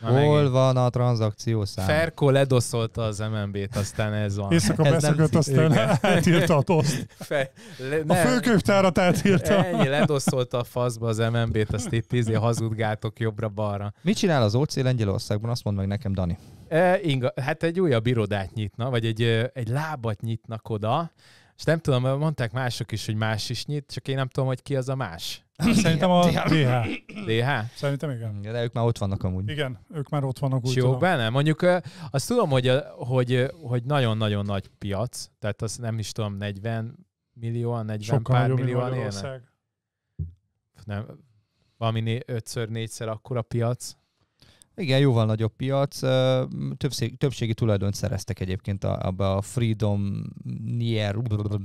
S3: Hol van a tranzakciószám?
S1: Ferko ledoszolta az MNB-t, aztán ez van. Éjszaka beszökött, aztán eltírta a toszt. Fe, le,
S2: a főkönyvtárat eltírta. Ennyi,
S1: ledoszolta a faszba az MNB-t, azt itt tízé hazudgátok jobbra-balra. Mit csinál
S3: az OC Lengyelországban? Azt mondd meg nekem, Dani.
S1: E, inga, hát egy újabb irodát nyitna, vagy egy, egy lábat nyitnak oda, és nem tudom, mondták mások is, hogy más is nyit, csak én nem tudom, hogy ki az
S2: a más. Szerintem a DH.
S1: DH? Szerintem igen. De ők már ott vannak amúgy. Igen,
S2: ők már ott vannak. Úgy jó,
S1: benne. Mondjuk azt tudom, hogy, hogy, hogy nagyon-nagyon nagy piac, tehát azt nem is tudom, 40 millióan, 40 Sokkal pár millióan élnek. Nem, valami 5-szer, 4-szer akkora piac.
S3: Igen, jóval nagyobb piac. Többség, többségi tulajdont szereztek egyébként abba a Freedom Nier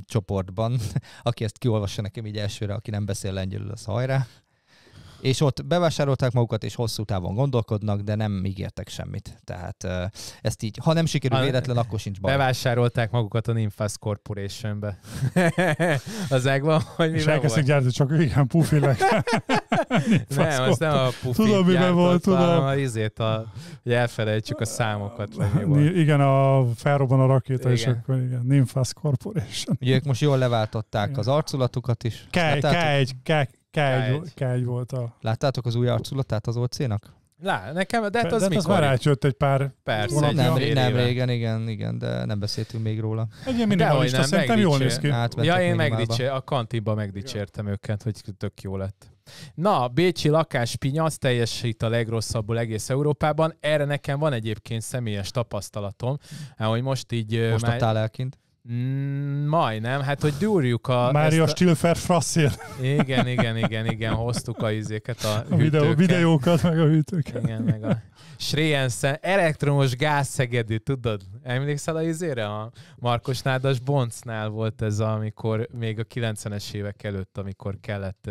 S3: csoportban. Aki ezt kiolvassa nekem így elsőre, aki nem beszél lengyelül, az hajrá és ott bevásárolták magukat, és hosszú távon gondolkodnak, de nem ígértek semmit. Tehát ezt így, ha nem sikerül véletlen, akkor sincs baj.
S1: Bevásárolták magukat a Nymphas Corporation-be.
S2: az ágban, hogy mi És elkezdtek csak ilyen pufilek. nem, az nem a pufi Tudom, miben volt, tudom. a izét,
S1: a, hogy elfelejtsük a számokat. Hát,
S2: igen, a felrobban a rakéta, igen. és akkor igen, Nymphas Corporation.
S3: Ugye ők most jól leváltották igen. az arculatukat is. Kell, 1 K1, Kágy, kágy volt a... Láttátok az új arculatát az OC-nak?
S1: Lá, nekem, de
S3: hát az de hát mikor? Az már egy pár Persze, egy nem, nem régen, igen, igen, de nem beszéltünk még róla.
S1: Egy ilyen minimalista, nem, szerintem jól néz ki. Ja, én megdicsé, a kantinban megdicsértem ja. őket, hogy tök jó lett. Na, Bécsi lakás lakáspinyac teljesít a legrosszabbul egész Európában. Erre nekem van egyébként személyes tapasztalatom, hát, hogy most így... Most már... a Mm, majdnem, hát hogy gyúrjuk a... Mária a... Stilfer
S2: Frasszél. Igen,
S1: igen, igen, igen, hoztuk a izéket, a, a videó, videókat,
S2: meg a hűtőket. Igen, meg a
S1: Schreyensen, elektromos gázszegedű, tudod? Emlékszel a izére? A Markos Nádas Boncnál volt ez, amikor még a 90-es évek előtt, amikor kellett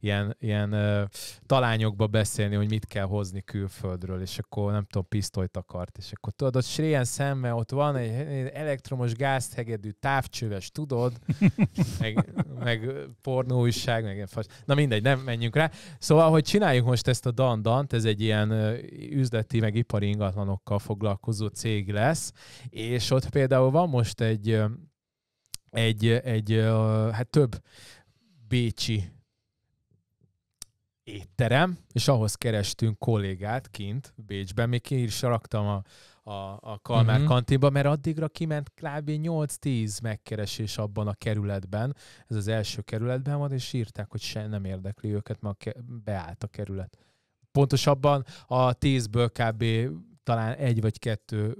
S1: ilyen, ilyen ö, talányokba beszélni, hogy mit kell hozni külföldről, és akkor nem tudom, pisztolyt akart, és akkor tudod, ott Sréjen szemben ott van egy, elektromos gázhegedű távcsöves, tudod, meg, meg pornóiság, meg ilyen fas. Na mindegy, nem menjünk rá. Szóval, hogy csináljuk most ezt a Dandant, ez egy ilyen üzleti, meg ipari ingatlanokkal foglalkozó cég lesz, és ott például van most egy egy, egy hát több bécsi étterem, és ahhoz kerestünk kollégát kint Bécsben, még ki is raktam a, a, a Kalmár uh-huh. kantinba, mert addigra kiment kb. 8-10 megkeresés abban a kerületben, ez az első kerületben van, és írták, hogy se nem érdekli őket, mert beállt a kerület. Pontosabban a 10-ből kb. talán egy vagy kettő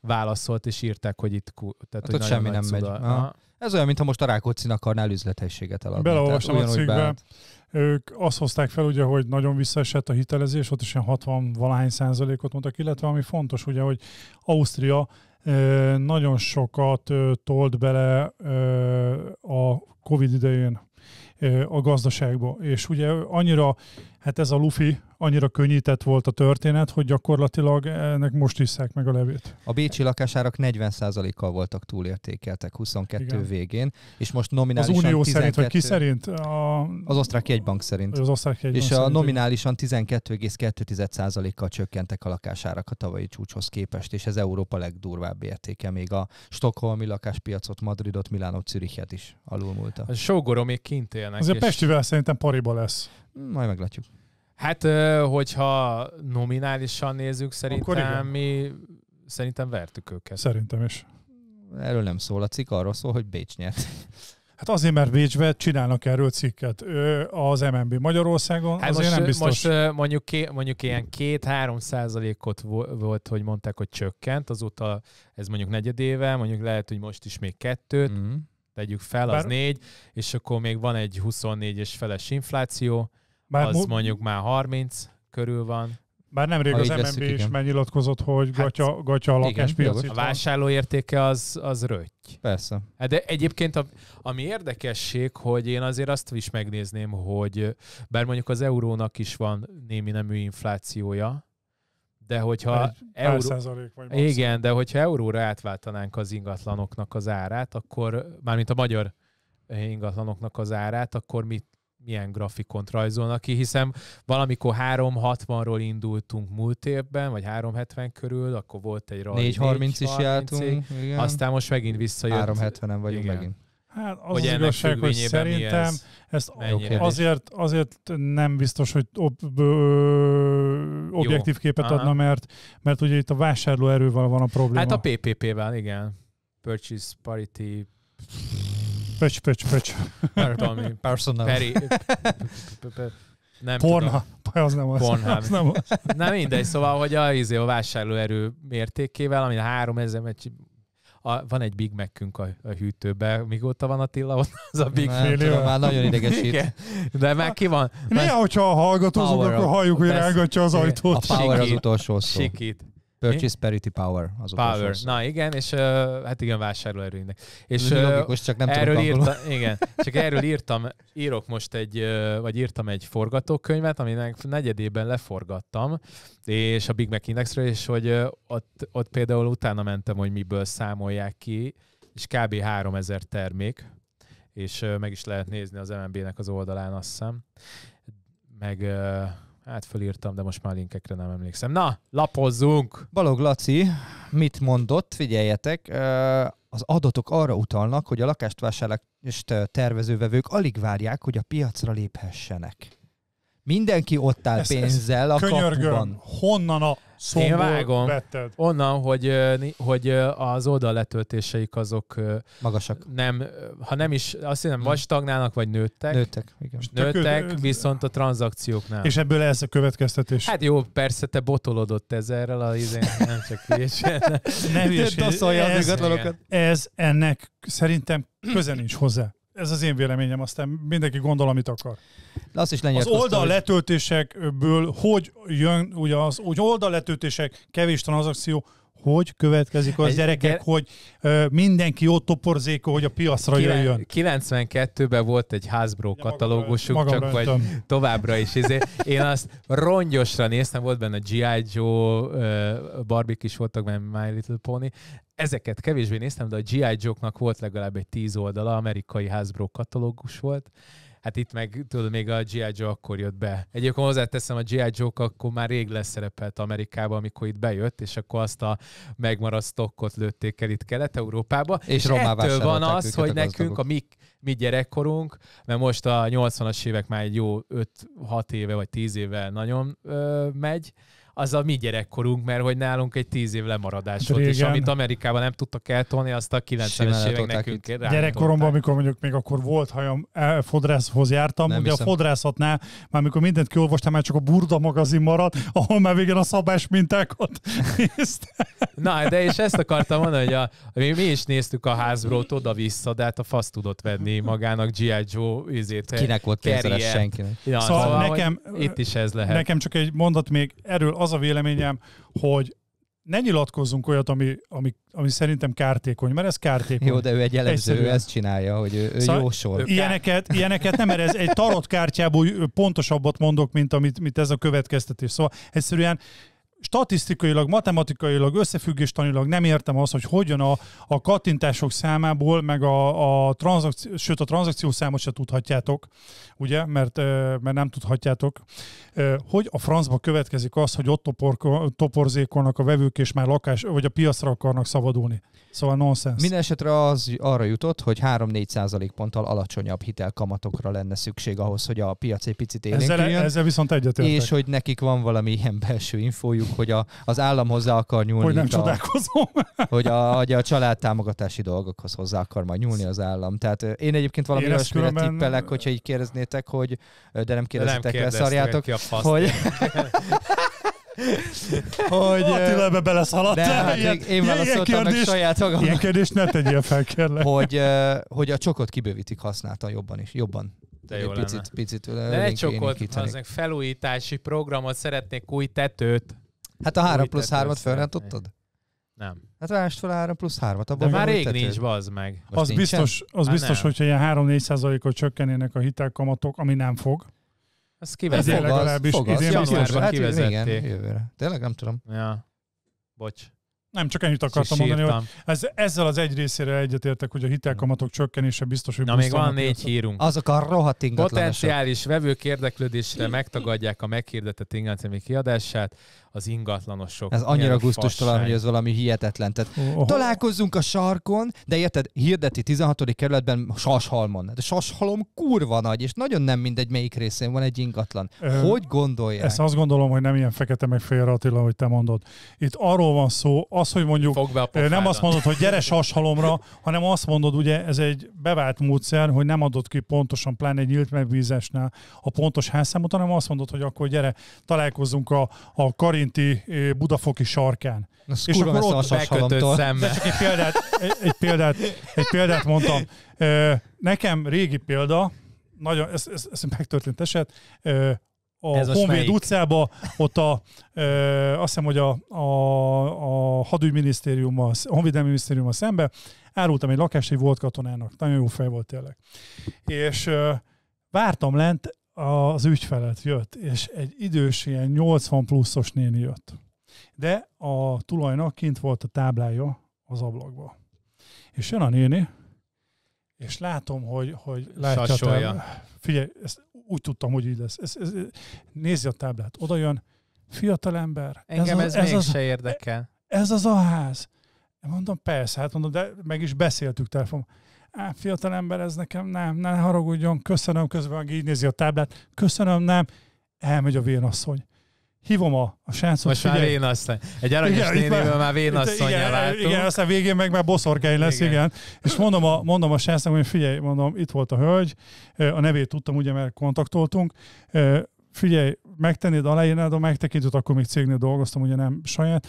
S1: válaszolt, és írták, hogy itt ku- tehát, hát hogy semmi nem megy. Ez olyan, mintha most a Rákóczin akarnál üzlethelységet eladni.
S3: Beleolvastam a cikkbe.
S2: Ők azt hozták fel, ugye, hogy nagyon visszaesett a hitelezés, ott is ilyen 60 valahány százalékot mondtak, illetve ami fontos, ugye, hogy Ausztria nagyon sokat tolt bele a Covid idején a gazdaságba. És ugye annyira, hát ez a lufi annyira könnyített volt a történet, hogy gyakorlatilag ennek most iszák meg a levét.
S3: A bécsi lakásárak 40%-kal voltak túlértékeltek 22 Igen. végén, és most nominálisan Az unió 12... szerint, vagy ki szerint? A...
S2: Az osztrák jegybank szerint. Az osztrák jegybank és szerint, a
S3: nominálisan 12,2%-kal csökkentek a lakásárak a tavalyi csúcshoz képest, és ez Európa legdurvább értéke. Még a stokholmi lakáspiacot, Madridot, Milánot, Zürichet is alulmúlta.
S2: A sógorom még kint élnek. Azért és... Pestivel szerintem pariba lesz. Majd meglátjuk.
S1: Hát, hogyha nominálisan nézzük, szerintem mi szerintem vertük őket. Szerintem
S2: is. Erről nem szól a cikk, arról szól, hogy Bécs nyert. Hát azért, mert Bécsbe csinálnak erről cikket ő az MNB Magyarországon, hát azért most, nem biztos.
S1: Most mondjuk, ké, mondjuk ilyen két-három százalékot volt, hogy mondták, hogy csökkent, azóta ez mondjuk negyedéve, mondjuk lehet, hogy most is még kettőt, mm. tegyük fel, az Bár... négy, és akkor még van egy 24 és feles infláció, bár az mo- mondjuk már 30 körül van. Bár nemrég az MNB is
S2: megnyilatkozott, hogy hát, gatya a lakáspiac. A
S1: vásárlóértéke az, az rögy. Persze. Hát de egyébként a, ami érdekesség, hogy én azért azt is megnézném, hogy bár mondjuk az eurónak is van némi nemű inflációja, de hogyha euró... vagy igen, de hogyha euróra átváltanánk az ingatlanoknak az árát, akkor mármint a magyar ingatlanoknak az árát, akkor mit milyen grafikont rajzolnak ki, hiszen valamikor 360-ról indultunk múlt évben, vagy 370 körül, akkor volt egy rajz. 430 is jártunk. Igen. Aztán most megint
S3: visszajött. 370-en vagyunk igen. megint. Hát az, hogy az igazság, hogy szerintem
S2: ez? ezt azért, azért nem biztos, hogy ob, ö, objektív Jó. képet Aha. adna, mert, mert ugye itt a vásárlóerővel van a probléma. Hát a
S1: PPP-vel, igen. Purchase Parity
S2: Pöcs, pöcs, pöcs. Nem Personal. Peri...
S1: Nem Porna. Tudom. Az nem az. Porna. Az nem az. Na mindegy, szóval, hogy a, izé, a vásárlóerő mértékével, ami a mert a, van egy Big mac a, a hűtőben. Mióta van Attila ott az a Big Mac? Tudom, már nagyon idegesít. Igen. De már ki van?
S2: Néha, hogyha hallgatózunk, akkor halljuk, hogy rángatja az ajtót. A power az utolsó szó.
S3: Sikít. Purchase Mi? Parity Power. Az power.
S1: Na igen, és uh, hát igen, vásárlóerőnek. És, uh, Logikus, csak nem erről írta, Igen, csak erről írtam, írok most egy, uh, vagy írtam egy forgatókönyvet, aminek negyedében leforgattam, és a Big Mac Indexről, és hogy uh, ott, ott például utána mentem, hogy miből számolják ki, és kb. 3000 termék, és uh, meg is lehet nézni az MNB-nek az oldalán, azt hiszem. Meg uh, Hát fölírtam, de most már linkekre nem emlékszem. Na, lapozzunk! Balog Laci mit mondott? Figyeljetek, az
S3: adatok arra utalnak, hogy a lakást vásárlást tervező vevők alig várják, hogy a piacra
S1: léphessenek.
S3: Mindenki ott áll ez, pénzzel ez a könyörgöm, kapuban.
S2: honnan
S3: a
S1: én vágom. Vetted. Onnan, hogy, hogy az oldaletöltéseik azok magasak. Nem, ha nem is, azt hiszem stagnálnak, vagy nőttek. Nőttek, igen. Nőttek, viszont a tranzakcióknál. És ebből lesz a következtetés. Hát jó, persze te botolodott ezerrel, a izén, nem csak hülyesen. nem hülyeség. Ez,
S2: ez ennek szerintem köze nincs hozzá ez az én véleményem, aztán mindenki gondol, amit akar. De azt is az oldal letöltésekből hogy jön, ugye az hogy oldal letöltések, kevés tranzakció, hogy következik az egy, gyerekek, gyere... hogy ö, mindenki ott toporzékol, hogy a piacra Kilen, jöjjön.
S1: 92-ben volt egy Hasbro katalógusuk, magamra, csak magamra vagy továbbra is. Izé. Én azt rongyosra néztem, volt benne G.I. Joe, Barbie is voltak benne, My Little Pony. Ezeket kevésbé néztem, de a G.I. Joe-knak volt legalább egy tíz oldala, amerikai Hasbro katalógus volt, Hát itt meg, tudod, még a G.I. Joe akkor jött be. Egyébként hozzáteszem, a G.I. joe akkor már rég leszerepelt Amerikában, amikor itt bejött, és akkor azt a megmaradt stockot lőtték el itt Kelet-Európába. És, és ettől van az, hogy nekünk a mi, mi gyerekkorunk, mert most a 80-as évek már egy jó 5-6 éve vagy 10 éve nagyon ö, megy, az a mi gyerekkorunk, mert hogy nálunk egy tíz év lemaradás hát volt, és amit Amerikában nem tudtak eltolni, azt a 90-es évek nekünk Gyerekkoromban,
S2: amikor mondjuk még akkor volt hajam, e, fodrászhoz jártam, nem ugye hiszem. a fodrászatnál, már amikor mindent kiolvastam, már csak a Burda magazin maradt, ahol már végén a szabás mintákat
S1: Na, de és ezt akartam mondani, hogy a, mi, mi is néztük a házbrót oda-vissza, de hát a fasz tudott venni magának G.I. Joe üzét. Kinek volt pénzre senkinek. Ja, szóval, szóval nekem, itt is ez lehet. Nekem
S2: csak egy mondat még erről az az a véleményem, hogy ne nyilatkozzunk olyat, ami, ami, ami szerintem kártékony, mert ez kártékony. Jó, de ő egy elemző, ő ezt
S3: csinálja, hogy ő, ő szóval jósol.
S2: Ilyeneket, ilyeneket nem, mert ez egy tarot kártyából pontosabbat mondok, mint amit, mint ez a következtetés. Szóval egyszerűen statisztikailag, matematikailag, tanulag nem értem azt, hogy hogyan a, a kattintások számából, meg a, a tranzakció, sőt a tranzakció számot se tudhatjátok, ugye, mert, mert nem tudhatjátok, hogy a francba következik az, hogy ott topor, toporzékolnak a vevők, és már lakás, vagy a piacra akarnak szabadulni. Szóval nonsens. Minden esetre
S3: az arra jutott, hogy 3-4 ponttal alacsonyabb hitelkamatokra lenne szükség ahhoz, hogy a piac egy picit Ezzel, ezzel viszont egyetértek. És hogy nekik van valami ilyen belső infójuk, hogy a, az állam hozzá akar nyúlni. Hogy nem a, csodálkozom. Hogy a, hogy a család támogatási dolgokhoz hozzá akar majd nyúlni az állam. Tehát én egyébként valami én olyasmire különben... tippelek, hogyha így kérdeznétek, hogy de nem kérdeztek le, szarjátok, hogy...
S2: hogy... Attilába beleszaladtál. De, hát ilyen, én válaszoltam meg saját magam. Ilyen kérdést ne tegyél
S3: fel, kérlek. Hogy, hogy a csokot kibővítik használtan jobban is. Jobban. De jó picit, lenne. picit, picit De ne csokot,
S1: felújítási programot szeretnék új tetőt. Hát
S3: a 3 plusz 3-at fölre
S2: tudtad? Nem. Hát vást fel a 3 plusz 3-at. De már rég nincs, bazd meg. Most az nincsen? biztos, az Há, biztos hogyha ilyen 3-4 százalékot csökkenének a hitelkamatok, ami nem fog. Ez hát, kivezették. Ezért legalábbis fog az, januárban hát, Igen, jövőre. Tényleg nem tudom. Ja. Bocs. Nem, csak ennyit akartam mondani, hogy ez, ezzel az egy részére egyetértek, hogy a hitelkamatok csökkenése biztos, hogy Na még van négy piacot. hírunk. Azok a rohadt ingatlanosok. Potenciális
S1: vevők érdeklődésre megtagadják a meghirdetett ingatlani kiadását az ingatlanosok. Ez annyira gusztustalan, hogy ez
S3: valami hihetetlen. Tehát oh, oh. találkozzunk a sarkon, de érted, hirdeti 16. kerületben Sashalmon. De Sashalom kurva nagy, és nagyon nem mindegy, melyik részén van egy ingatlan. Ö, hogy gondolják? Ezt azt
S2: gondolom, hogy nem ilyen fekete meg félre Attila, hogy te mondod. Itt arról van szó, az, hogy mondjuk nem azt mondod, hogy gyere Sashalomra, hanem azt mondod, ugye ez egy bevált módszer, hogy nem adott ki pontosan, pláne egy nyílt megbízásnál a pontos házszámot, hanem azt mondod, hogy akkor gyere, találkozunk a, a kari forinti eh, budafoki sarkán. Na, és akkor ott bekötött szemmel. Egy példát, egy, egy, példát, egy példát mondtam. Eh, nekem régi példa, nagyon, ez, ez, ez megtörtént eset, eh, a Ez Honvéd melyik? utcába, ott a, ö, azt hiszem, hogy a, a, a hadügyminisztériummal, a honvédelmi minisztériummal szembe árultam egy lakást egy volt katonának. Nagyon jó fej volt tényleg. És ö, vártam lent, az ügyfelet jött, és egy idős, ilyen 80 pluszos néni jött. De a tulajnak kint volt a táblája az ablakba. És jön a néni, és látom, hogy, hogy látja. a figyelj, ezt úgy tudtam, hogy így lesz. Ez, ez, ez, nézi a táblát, oda jön, fiatalember. Engem ez, az, ez, ez az, se érdekel. Ez az a ház. Mondom, persze, hát mondom, de meg is beszéltük telefonon á, ember ez nekem nem, ne haragudjon, köszönöm, közben így nézi a táblát, köszönöm, nem, elmegy a vénasszony hívom a, a srácot. Most figyelj. már vénasszony. Egy aranyos igen, már vénasszony látunk. igen, aztán végén meg már boszorkány lesz, igen. igen. És mondom a, mondom a srácnak, hogy figyelj, mondom, itt volt a hölgy, a nevét tudtam, ugye, mert kontaktoltunk, figyelj, megtennéd aláírnád a megtekintőt, akkor még cégnél dolgoztam, ugye nem saját.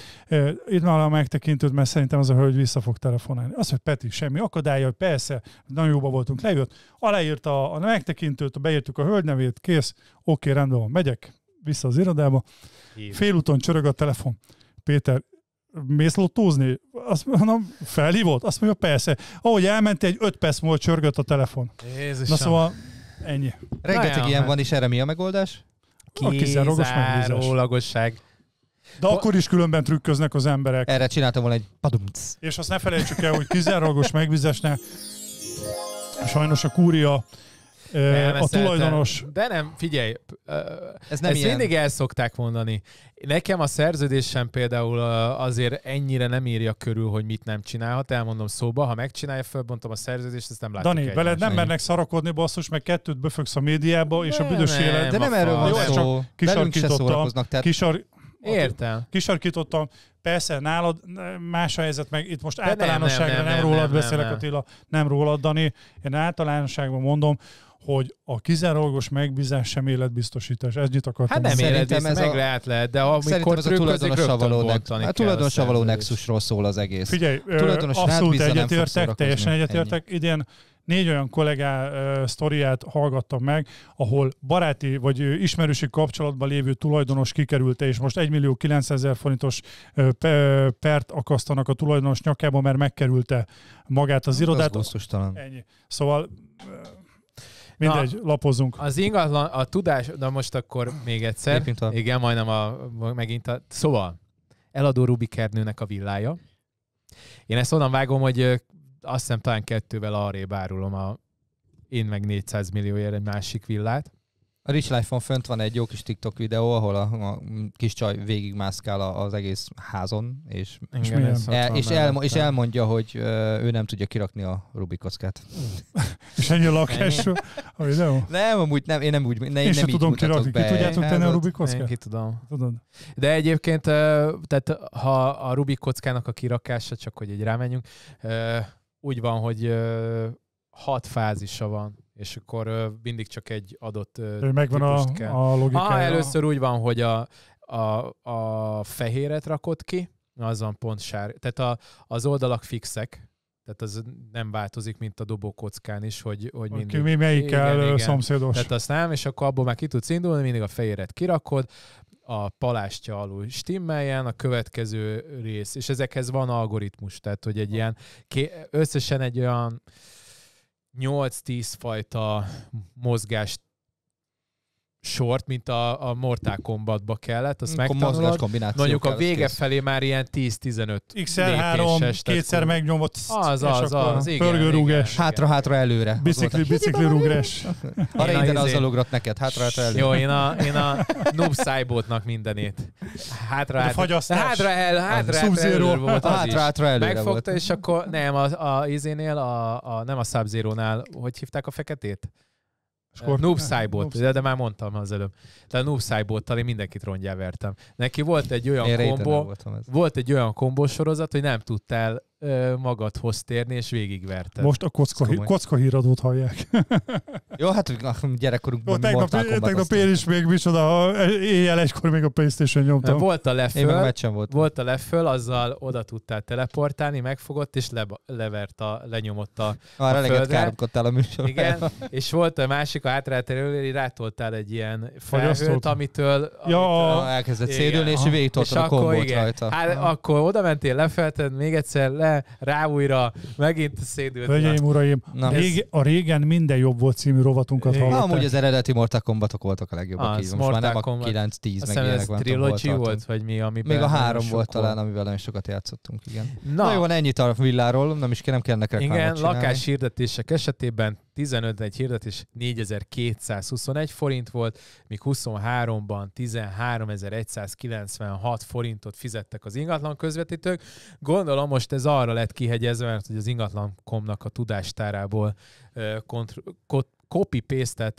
S2: Itt már a megtekintőt, mert szerintem az a hölgy vissza fog telefonálni. Azt hogy Peti, semmi akadálya, hogy persze, nagyon jóba voltunk, lejött, aláírta a megtekintőt, beírtuk a hölgy nevét, kész, oké, okay, rendben van, megyek vissza az irodába. Félúton csörög a telefon. Péter, mész lottózni? Azt mondom, felhívott? Azt mondja, persze. Ahogy elment, egy öt perc múlva csörgött a telefon. Jézusom. Na szóval ennyi. Rengeteg ilyen van, és erre
S3: mi a megoldás? Kizárólagosság. De akkor is
S2: különben trükköznek az emberek. Erre csináltam volna egy padumc. És azt ne felejtsük el, hogy kizárólagos megbízásnál sajnos a kúria a tulajdonos...
S1: De nem, figyelj, ez nem ezt ilyen. mindig el szokták mondani. Nekem a szerződésem például azért ennyire nem írja körül, hogy mit nem csinálhat, elmondom szóba, ha megcsinálja, fölbontom a szerződést, ezt nem látjuk Dani, egymást. veled nem mernek
S2: szarakodni, basszus, meg kettőt böfögsz a médiába, és nem, a büdös élet... De nem erről van szó. Kisarkítottam. Kisar... Értem. Kisarkítottam. Persze, nálad más a helyzet, meg itt most De általánosságban nem, nem, nem, nem, nem rólad nem, beszélek, nem, nem. Attila, nem rólad, Dani. Én általánosságban mondom, hogy a kizárólagos megbízás sem életbiztosítás. Ez itt akartam. Hát nem életbiztosítás, ez meg a... lehet, lehet, de amikor az a tulajdonossal való, nek... hát, tulajdonossal való
S3: nexusról szól az egész. Figyelj, tulajdonos abszolút egyetértek, teljesen egyetértek.
S2: Idén négy olyan kollégá uh, sztoriát hallgattam meg, ahol baráti vagy ismerősi kapcsolatban lévő tulajdonos kikerülte, és most 1 millió 900 forintos uh, pert akasztanak a tulajdonos nyakába, mert megkerülte magát az hát irodát. Az Ennyi. Szóval uh, Mindegy, Na, lapozunk. Az ingatlan,
S1: a tudás, de most akkor még egyszer. Igen, majdnem a, megint a... Szóval, eladó Rubikernőnek a villája. Én ezt onnan vágom, hogy azt hiszem talán kettővel arrébb árulom a én meg 400 millióért egy másik villát.
S3: A Rich Life-on fönt van egy jó kis TikTok videó, ahol a, a kis csaj végigmászkál az egész házon, és, Igen, és, el, és, elmo- és elmondja, hogy ő nem tudja kirakni a Rubikoszkát. és ennyi a lakás
S1: a videó? Nem, amúgy nem, én nem úgy, ne, én, én nem így tudom kirakni. Be. Ki tudjátok hát, tenni a Rubikoszkát? Én ki tudom. Tudod. De egyébként, tehát ha a Rubik a kirakása, csak hogy egy rámenjünk, úgy van, hogy hat fázisa van és akkor mindig csak egy adott Megvan a, kell. a logikája. Ha, először úgy van, hogy a, a, a fehéret rakod ki, az van pont sár. Tehát a, az oldalak fixek, tehát az nem változik, mint a dobókockán is, hogy, hogy mindig... Okay, mi melyik igen, igen. szomszédos. Tehát azt nem, és akkor abból már ki tudsz indulni, mindig a fehéret kirakod, a palástja alul stimmeljen, a következő rész, és ezekhez van algoritmus, tehát hogy egy ilyen, összesen egy olyan 8-10 fajta mozgást sort, mint a, a Mortal Kombatba kellett, azt megtanulod. Mondjuk a vége kész. felé már ilyen 10-15 XL3, kétszer megnyomott, az, az, az,
S2: pörgőrúgás.
S3: Hátra-hátra előre. Bicikli, bicikli rúgás. A innen izé- az ugrott neked,
S1: hátra-hátra előre. Jó, én a, én a Noob Saibotnak mindenét. Hátra-hátra. Hát hátra el, hátra előre volt az Hátra-hátra előre Megfogta, és akkor nem, a, a izénél, a, a, nem a sub hogy hívták a feketét? Skort... Noob Saibot, de, de már mondtam az előbb. De a Noob Saibottal én mindenkit rongyá vertem. Neki volt egy olyan én kombó, volt egy olyan kombó sorozat, hogy nem tudtál magadhoz térni, és végigverted.
S2: Most a kocka, hí- kocka híradót hallják.
S1: Jó, hát gyerekkorunkban Jó,
S2: tegnap, tegnap én is még micsoda, éjjel egykor még a Playstation nyomtam. volt a leföl, én meg volt.
S1: volt a leföl, azzal oda tudtál teleportálni, megfogott, és le, levert a, lenyomott a, a, a eleget a műsorban. Igen, és volt a másik, a hátrátérőről, rátoltál egy ilyen felhőt, amitől, ja. amitől elkezdett szédülni, és végig a kombót rajta. Hát, akkor oda mentél, lefelted, még egyszer, le, rá újra, megint szédült. Hölgyeim, uraim, Na, rég,
S2: a régen minden jobb volt című rovatunkat hallották. Na, amúgy az eredeti Mortal Kombatok voltak a legjobbak, ah, most Mortal már nem a 9-10
S3: meg ilyenek van. trilogy volt, vagy mi, ami Még a három volt talán, amivel nagyon sokat játszottunk, igen. Na, Na jó, van ennyit a villáról, nem is kell, nem kell nekre
S1: Igen, lakáshirdetés kérdések esetében 15 egy hirdetés 4221 forint volt, míg 23-ban 13196 forintot fizettek az ingatlan közvetítők. Gondolom most ez arra lett kihegyezve, mert hogy az ingatlankomnak a tudástárából kopi kot- copy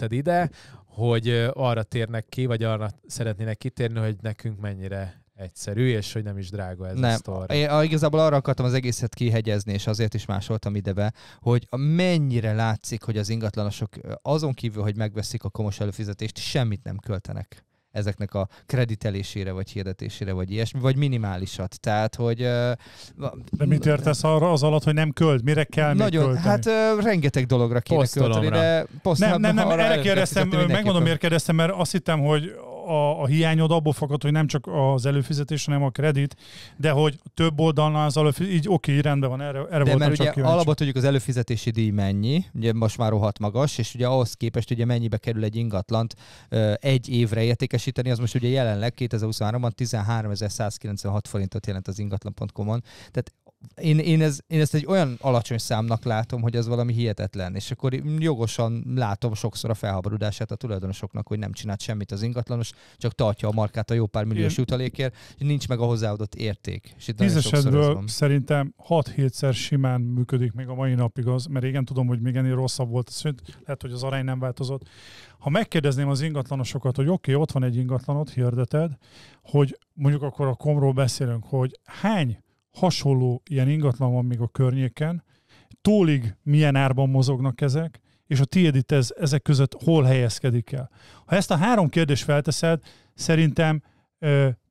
S1: ide, hogy arra térnek ki, vagy arra szeretnének kitérni, hogy nekünk mennyire egyszerű, és hogy nem is drága ez nem, a sztor.
S3: Én igazából arra akartam az egészet kihegyezni, és azért is másoltam idebe, hogy mennyire látszik, hogy az ingatlanosok azon kívül, hogy megveszik a komos előfizetést, semmit nem költenek ezeknek a kreditelésére, vagy hirdetésére, vagy ilyesmi, vagy minimálisat. Tehát, hogy... Uh, de mit értesz arra az alatt, hogy nem költ? Mire kell Nagyon, költeni? hát uh, rengeteg dologra kéne költeni, de Nem, nem, nem, erre kérdeztem, megmondom, miért
S2: kérdeztem, mert azt hittem, hogy a, a hiányod abból fakad, hogy nem csak az előfizetés, hanem a kredit, de hogy több oldalnál az előfizetés, így oké, rendben van, erre, erre de mert csak ugye kíváncsi. alapból tudjuk
S3: az előfizetési díj mennyi, ugye most már rohadt magas, és ugye ahhoz képest ugye mennyibe kerül egy ingatlant egy évre értékesíteni, az most ugye jelenleg 2023-ban 13.196 forintot jelent az ingatlan.com-on, tehát én, én, ez, én ezt egy olyan alacsony számnak látom, hogy ez valami hihetetlen, és akkor jogosan látom sokszor a felháborodását a tulajdonosoknak, hogy nem csinált semmit az ingatlanos, csak tartja a markát a jó pár milliós jutalékért, és nincs meg a hozzáadott érték. És itt esetből
S2: szerintem 6-7-szer simán működik még a mai napig az, mert igen, tudom, hogy még ennél rosszabb volt, Szóval lehet, hogy az arány nem változott. Ha megkérdezném az ingatlanosokat, hogy oké, okay, ott van egy ingatlanod, hirdeted, hogy mondjuk akkor a komról beszélünk, hogy hány hasonló ilyen ingatlan van még a környéken, tólig milyen árban mozognak ezek, és a tiéd itt ez, ezek között hol helyezkedik el. Ha ezt a három kérdést felteszed, szerintem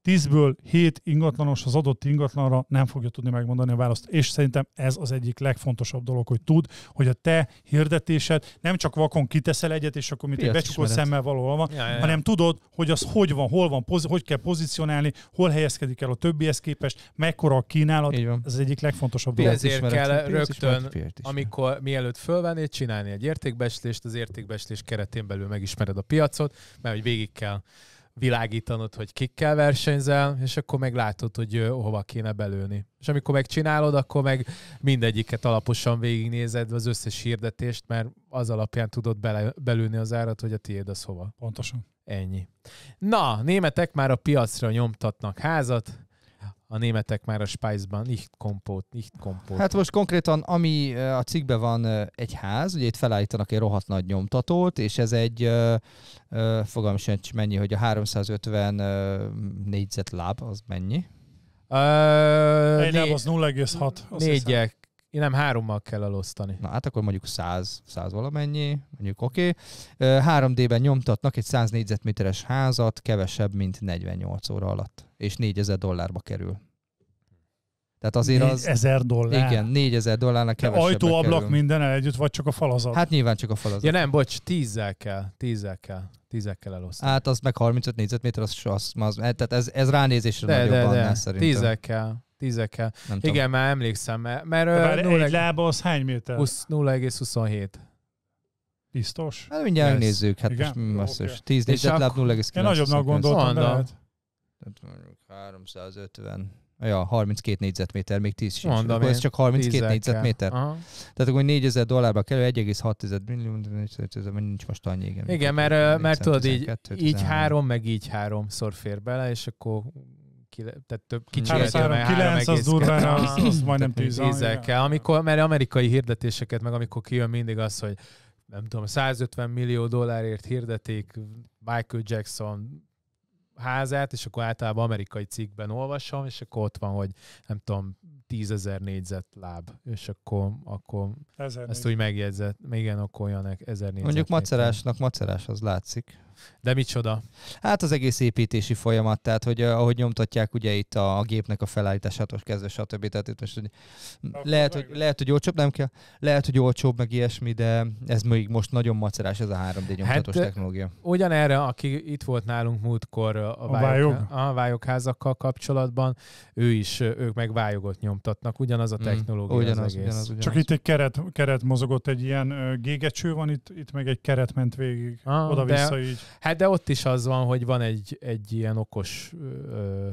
S2: 10-ből 7 ingatlanos az adott ingatlanra nem fogja tudni megmondani a választ. És szerintem ez az egyik legfontosabb dolog, hogy tud, hogy a te hirdetésed nem csak vakon kiteszel egyet, és akkor mint egy becsukott szemmel valóban van, ja, ja, ja. hanem tudod, hogy az hogy van, hol van, hogy kell pozícionálni, hol helyezkedik el a többihez képest, mekkora a kínálat. Ez az egyik legfontosabb dolog. Ezért kell rögtön,
S1: amikor mielőtt fölvennéd, csinálni egy értékbeslést, az értékbeslés keretén belül megismered a piacot, mert hogy végig kell világítanod, hogy kikkel versenyzel, és akkor meg látod, hogy hova kéne belőni. És amikor megcsinálod, akkor meg mindegyiket alaposan végignézed az összes hirdetést, mert az alapján tudod bele, belőni az árat, hogy a tiéd az hova. Pontosan. Ennyi. Na, németek már a piacra nyomtatnak házat, a németek már a Spice-ban nicht kompót, nicht kompót. Hát
S3: most konkrétan, ami a cikkben van egy ház, ugye itt felállítanak egy rohadt nagy nyomtatót, és ez egy, fogalmam sincs mennyi, hogy a 350 négyzet láb, az mennyi? Uh, né- az 0,6. Négyek, én nem hárommal kell elosztani. Na hát akkor mondjuk 100, 100 valamennyi, mondjuk oké. Okay. 3D-ben nyomtatnak egy 100 négyzetméteres házat kevesebb, mint 48 óra alatt, és 4000 dollárba kerül. Tehát azért az... 4000 dollár. Igen, 4000 dollárnak kevesebb. Ajtó, ablak, kerül.
S1: minden együtt, vagy csak a falazat? Hát nyilván csak a falazat. Ja nem, bocs, tízzel kell, tízzel kell, Tízekkel
S2: elosztani.
S3: Hát az meg 35 négyzetméter, az, az, az, tehát ez, ez ránézésre de, nagyobb de, annál de. szerintem. Tízekkel
S1: tízekkel. Nem Igen, tudom. már emlékszem, mert... mert, mert 0, egy lába az hány méter? 0,27. Biztos? Hát mindjárt yes. nézzük. hát Igen? most mi Okay. 10 láb 0,9. Én nagyobbnak gondoltam, de lehet.
S3: 350. Hát ja, 32 négyzetméter, még 10 sincs. Mondom ez csak 32 10-ekkel. négyzetméter. Aha. Tehát akkor 4000 dollárba kerül, 1,6 millió, nincs most annyi, igen. Igen, mert, mert
S1: tudod, így, így három, meg így háromszor fér bele, és akkor tehát több kicsi 309, hát, az durván, az, az majdnem tízekkel. Amikor, mert amerikai hirdetéseket, meg amikor kijön mindig az, hogy nem tudom, 150 millió dollárért hirdeték Michael Jackson házát, és akkor általában amerikai cikkben olvasom, és akkor ott van, hogy nem tudom, tízezer négyzet láb, és akkor, akkor ezt úgy megjegyzett. Igen, akkor olyan e- ezer négyzet. Mondjuk macerásnak
S3: macerás az látszik. De micsoda? Hát az egész építési folyamat, tehát hogy eh, ahogy nyomtatják ugye itt a, a gépnek a felállításától kezdve, stb. Tehát itt most, hogy lehet, hogy, lehet, hogy olcsóbb, nem kell, lehet, hogy olcsóbb meg ilyesmi, de ez még most nagyon macerás ez a 3D hát, nyomtatós hát, technológia.
S1: Ugyanerre, aki itt volt nálunk múltkor eh, a, a, vályog, a vályogházakkal kapcsolatban, ő is, ők meg vályogot nyomtatnak, ugyanaz a mm, technológia mm, ugyanaz, az egész. Ugyanaz, ugyanaz. Csak itt
S2: egy keret, keret mozogott, egy ilyen gégecső van, itt, itt meg egy keret ment végig, ah, oda-vissza de... így.
S1: Hát de ott is az van, hogy van egy, egy ilyen okos ö,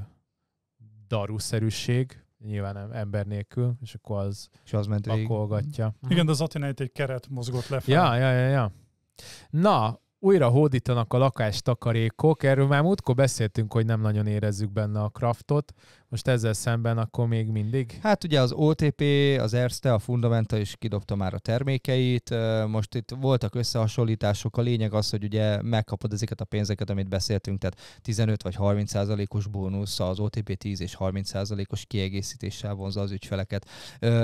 S1: daruszerűség, nyilván nem, ember nélkül, és akkor az, és az ment pakolgatja. Mhm. Igen, de
S2: az Atenait egy keret mozgott lefelé.
S1: Ja, ja, ja, ja. Na, újra hódítanak a lakástakarékok, erről már múltkor beszéltünk, hogy nem nagyon érezzük benne a kraftot. Most ezzel szemben akkor még mindig? Hát ugye az OTP, az Erste, a Fundamenta is kidobta már
S3: a termékeit. Most itt voltak összehasonlítások. A lényeg az, hogy ugye megkapod ezeket a pénzeket, amit beszéltünk, tehát 15 vagy 30 százalékos bónusz az OTP 10 és 30 százalékos kiegészítéssel vonza az ügyfeleket.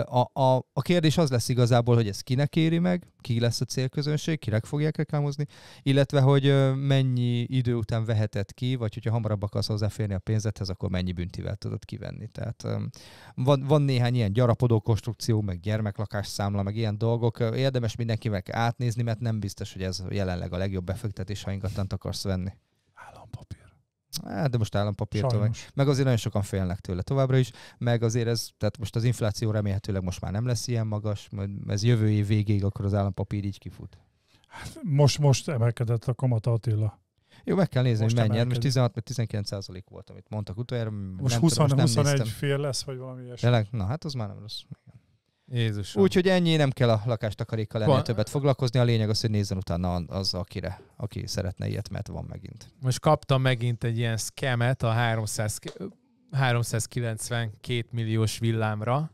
S3: A, a, a kérdés az lesz igazából, hogy ez kinek éri meg, ki lesz a célközönség, kinek fogják reklámozni, illetve hogy mennyi idő után veheted ki, vagy hogyha hamarabb akarsz hozzáférni a pénzethez, akkor mennyi büntivel tudod tudod kivenni. Tehát van, van néhány ilyen gyarapodó konstrukció, meg gyermeklakás számla, meg ilyen dolgok. Érdemes mindenkinek átnézni, mert nem biztos, hogy ez jelenleg a legjobb befektetés, ha ingatlant akarsz venni. Állampapír. Hát, de most állampapírtól meg, meg azért nagyon sokan félnek tőle továbbra is, meg azért ez, tehát most az infláció remélhetőleg most már nem lesz ilyen magas, majd ez jövő év végéig akkor az állampapír így kifut.
S2: Hát, most, most emelkedett a kamat Attila. Jó, meg kell nézni, most hogy mennyi. Most
S3: 16 vagy 19 százalék volt, amit mondtak utoljára. Most 20, tudom, 21 néztem. fél lesz, vagy valami ilyesmi. Tényleg? Na hát az már nem rossz. Jézusom. Úgyhogy ennyi, nem kell a lakástakarékkal ennél többet foglalkozni. A lényeg az, hogy nézzen utána az, akire, aki szeretne ilyet, mert van
S1: megint. Most kaptam megint egy ilyen skemet a 300, 392 milliós villámra,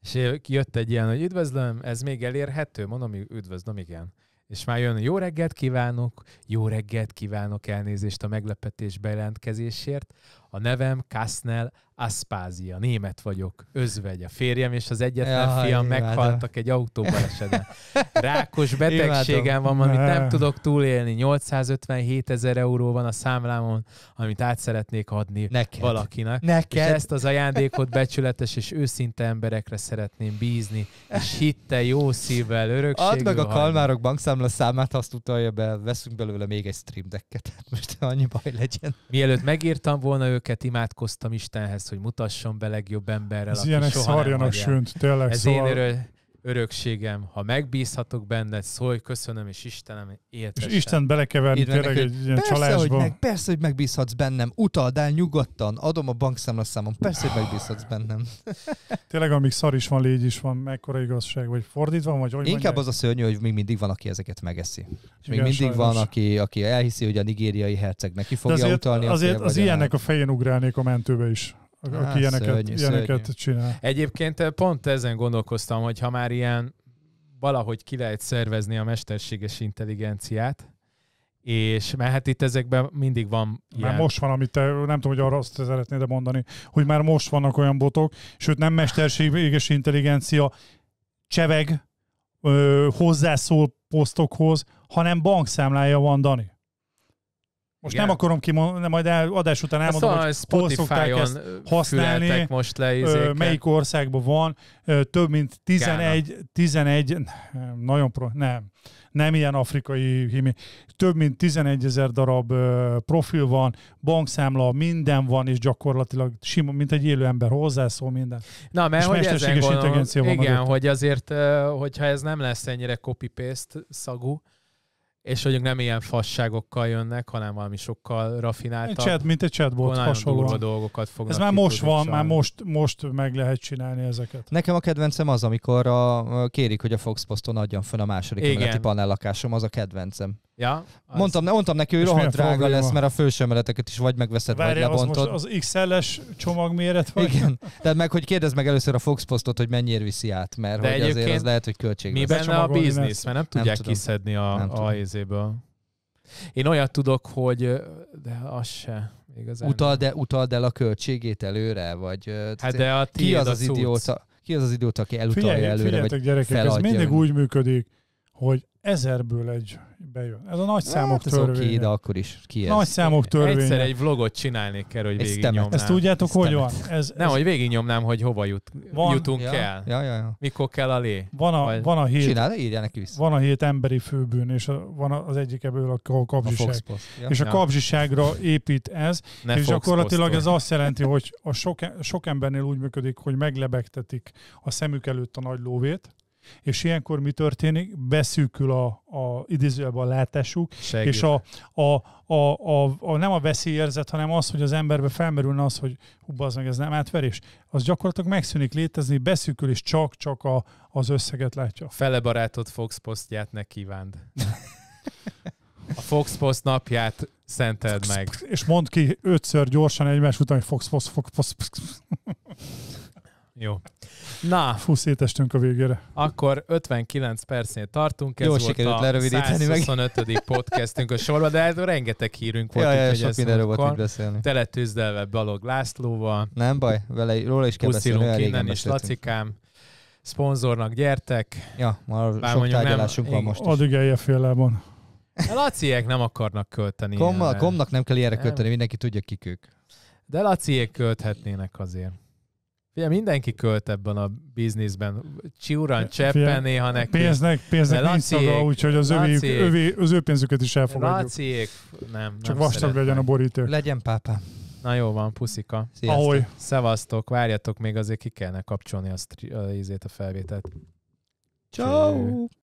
S1: és jött egy ilyen, hogy üdvözlöm, ez még elérhető? Mondom, üdvözlöm, igen. És már jön, jó reggelt kívánok, jó reggelt kívánok elnézést a meglepetés bejelentkezésért a nevem Kastnel Aspázia, német vagyok, özvegy, a férjem és az egyetlen ja, fiam imádom. meghaltak egy autóbalesetben. Rákos betegségem van, amit nem tudok túlélni. 857 ezer euró van a számlámon, amit át szeretnék adni Neked. valakinek. Neked. És ezt az ajándékot becsületes és őszinte emberekre szeretném bízni, és hitte jó szívvel örökségül. Add meg a Kalmárok bankszámla számát, azt utalja be, veszünk belőle még egy stream decket. Most annyi baj legyen. Mielőtt megírtam volna, ő őket, imádkoztam Istenhez, hogy mutasson be legjobb emberrel, Ez aki ilyenek soha szarjanak, sőnt, tényleg. Ez szóval... én erről, örökségem, ha megbízhatok benned, szólj, köszönöm, és Istenem, éltessen. És Isten belekeverni tényleg egy ilyen
S3: persze, csalásba. Hogy meg, persze, hogy megbízhatsz bennem, utald el nyugodtan, adom a bankszámlaszámon, persze, hogy megbízhatsz bennem.
S2: tényleg, amíg szar is van, légy is van, mekkora igazság, vagy fordítva, vagy hogy Inkább mondják? az a
S3: szörnyű, hogy még mindig van, aki ezeket megeszi. És még Igen, mindig sajnos. van, aki, aki elhiszi, hogy a
S1: nigériai herceg neki fogja azért, utalni. Azért az, az ilyennek
S2: a fején ugrálnék a mentőbe is aki Há, ilyeneket, szörnyű, ilyeneket szörnyű. csinál.
S1: Egyébként eh, pont ezen gondolkoztam, hogy ha már ilyen valahogy ki lehet szervezni a mesterséges intelligenciát, és mert hát itt ezekben mindig van ilyen. Már most
S2: van, amit te, nem tudom, hogy arra azt szeretnéd mondani, hogy már most vannak olyan botok, sőt nem mesterséges intelligencia cseveg ö, hozzászól posztokhoz, hanem bankszámlája van, Dani. Most Igen. nem akarom kimondani, majd el, adás után elmondom, szóval hogy hol szokták ezt használni, most le melyik országban van. Több mint 11, Gána. 11 nagyon pro, nem, nem ilyen afrikai himi. Több mint 11 ezer darab profil van, bankszámla, minden van, és gyakorlatilag sima, mint egy élő ember hozzászól minden. Na, mert és hogy mesterséges gondolom, intelligencia van Igen, mögött.
S1: hogy azért, hogyha ez nem lesz ennyire copy-paste szagú, és hogy nem ilyen fasságokkal jönnek, hanem valami sokkal rafináltabb. Egy chat, mint egy chatbot, hasonló. dolgokat fognak Ez már most van, már most,
S2: most meg lehet csinálni ezeket.
S3: Nekem a kedvencem az, amikor a, kérik, hogy a Fox Poston adjam fel a második emeleti panellakásom, az a kedvencem.
S2: Ja, az... mondtam, mondtam neki, hogy rohadt drága probléma? lesz, mert
S3: a fősömeleteket is vagy megveszed, Várja, vagy lebontod. Az,
S2: most az XL-es csomagméret vagy? Igen,
S3: Tehát meg hogy kérdezd meg először a Fox Postot, hogy mennyire viszi át, mert de hogy azért az lehet, hogy költség. Mi benne a biznisz, mert nem tudják nem kiszedni
S1: a, nem a hézéből. Én olyat tudok, hogy de az se igazán. Utald el, utald el a költségét előre, vagy
S3: hát de a ki az az, az idióta, ki az az idióta, aki elutalja előre, figyeljetek, vagy gyerekek, feladja. ez mindig
S2: úgy működik, hogy ezerből egy bejön. Ez a nagy hát számok hát, törvénye. Oké, de akkor is ki ez? Nagy számok törvénye. Egyszer
S1: egy vlogot csinálnék kell, hogy végignyomnám. Ezt tudjátok, ez hogy van? Ez, Nem, hogy végignyomnám, hogy hova jut, van, jutunk ja, el. Ja, ja, ja. Mikor kell a lé. Van a, Vagy... van a hét, Csinál, írja neki vissza.
S2: Van a hét emberi főbűn, és a, van az egyik ebből a, a kapzsiság. A ja? És a kapzsiságra épít ez, ne és gyakorlatilag ez azt jelenti, hogy a sok, sok embernél úgy működik, hogy meglebegtetik a szemük előtt a nagy lóvét, és ilyenkor mi történik? Beszűkül a, a idézőjelben a látásuk, Segít. és a, a, a, a, a, nem a veszélyérzet, hanem az, hogy az emberbe felmerülne az, hogy hú, az meg ez nem átverés, az gyakorlatilag megszűnik létezni, beszűkül, és csak-csak a, az összeget látja.
S1: Fele barátod Fox posztját ne kívánd. A Fox Post napját szenteld meg.
S2: És mondd ki ötször gyorsan egymás után, hogy Fox Post, Fox Post. Jó. Na. Fú, szétestünk a végére.
S1: Akkor 59 percnél tartunk. Ez Jó, volt sikerült lerövidíteni meg. 125. podcastünk a sorba, de hát rengeteg hírünk volt. Ja, ja, sok mindenről volt itt beszélni. Teletűzdelve Balog Lászlóval. Nem baj, vele, róla is kell beszélni. innen is, Lacikám szponzornak gyertek. Ja, már Bár sok tárgyalásunk nem, van most is.
S2: Addig eljefélában.
S1: A laciek nem akarnak költeni. Komma, komnak nem kell ilyenre költeni, mindenki tudja kik ők. De laciek költhetnének azért. Ugye mindenki költ ebben a bizniszben. Csiuran, cseppen néha neki. Pénznek, pénznek nincs szaga, úgyhogy az, övéjük, övé, az ő pénzüket is elfogadjuk. Laciék, nem, Csak nem vastag szeretném. legyen a boríték. Legyen pápa. Na jó van, puszika. Sziasztok. Ahoy. Szevasztok, várjatok, még azért ki kellene kapcsolni a, stri- a, ízét, a felvételt.
S3: Ciao.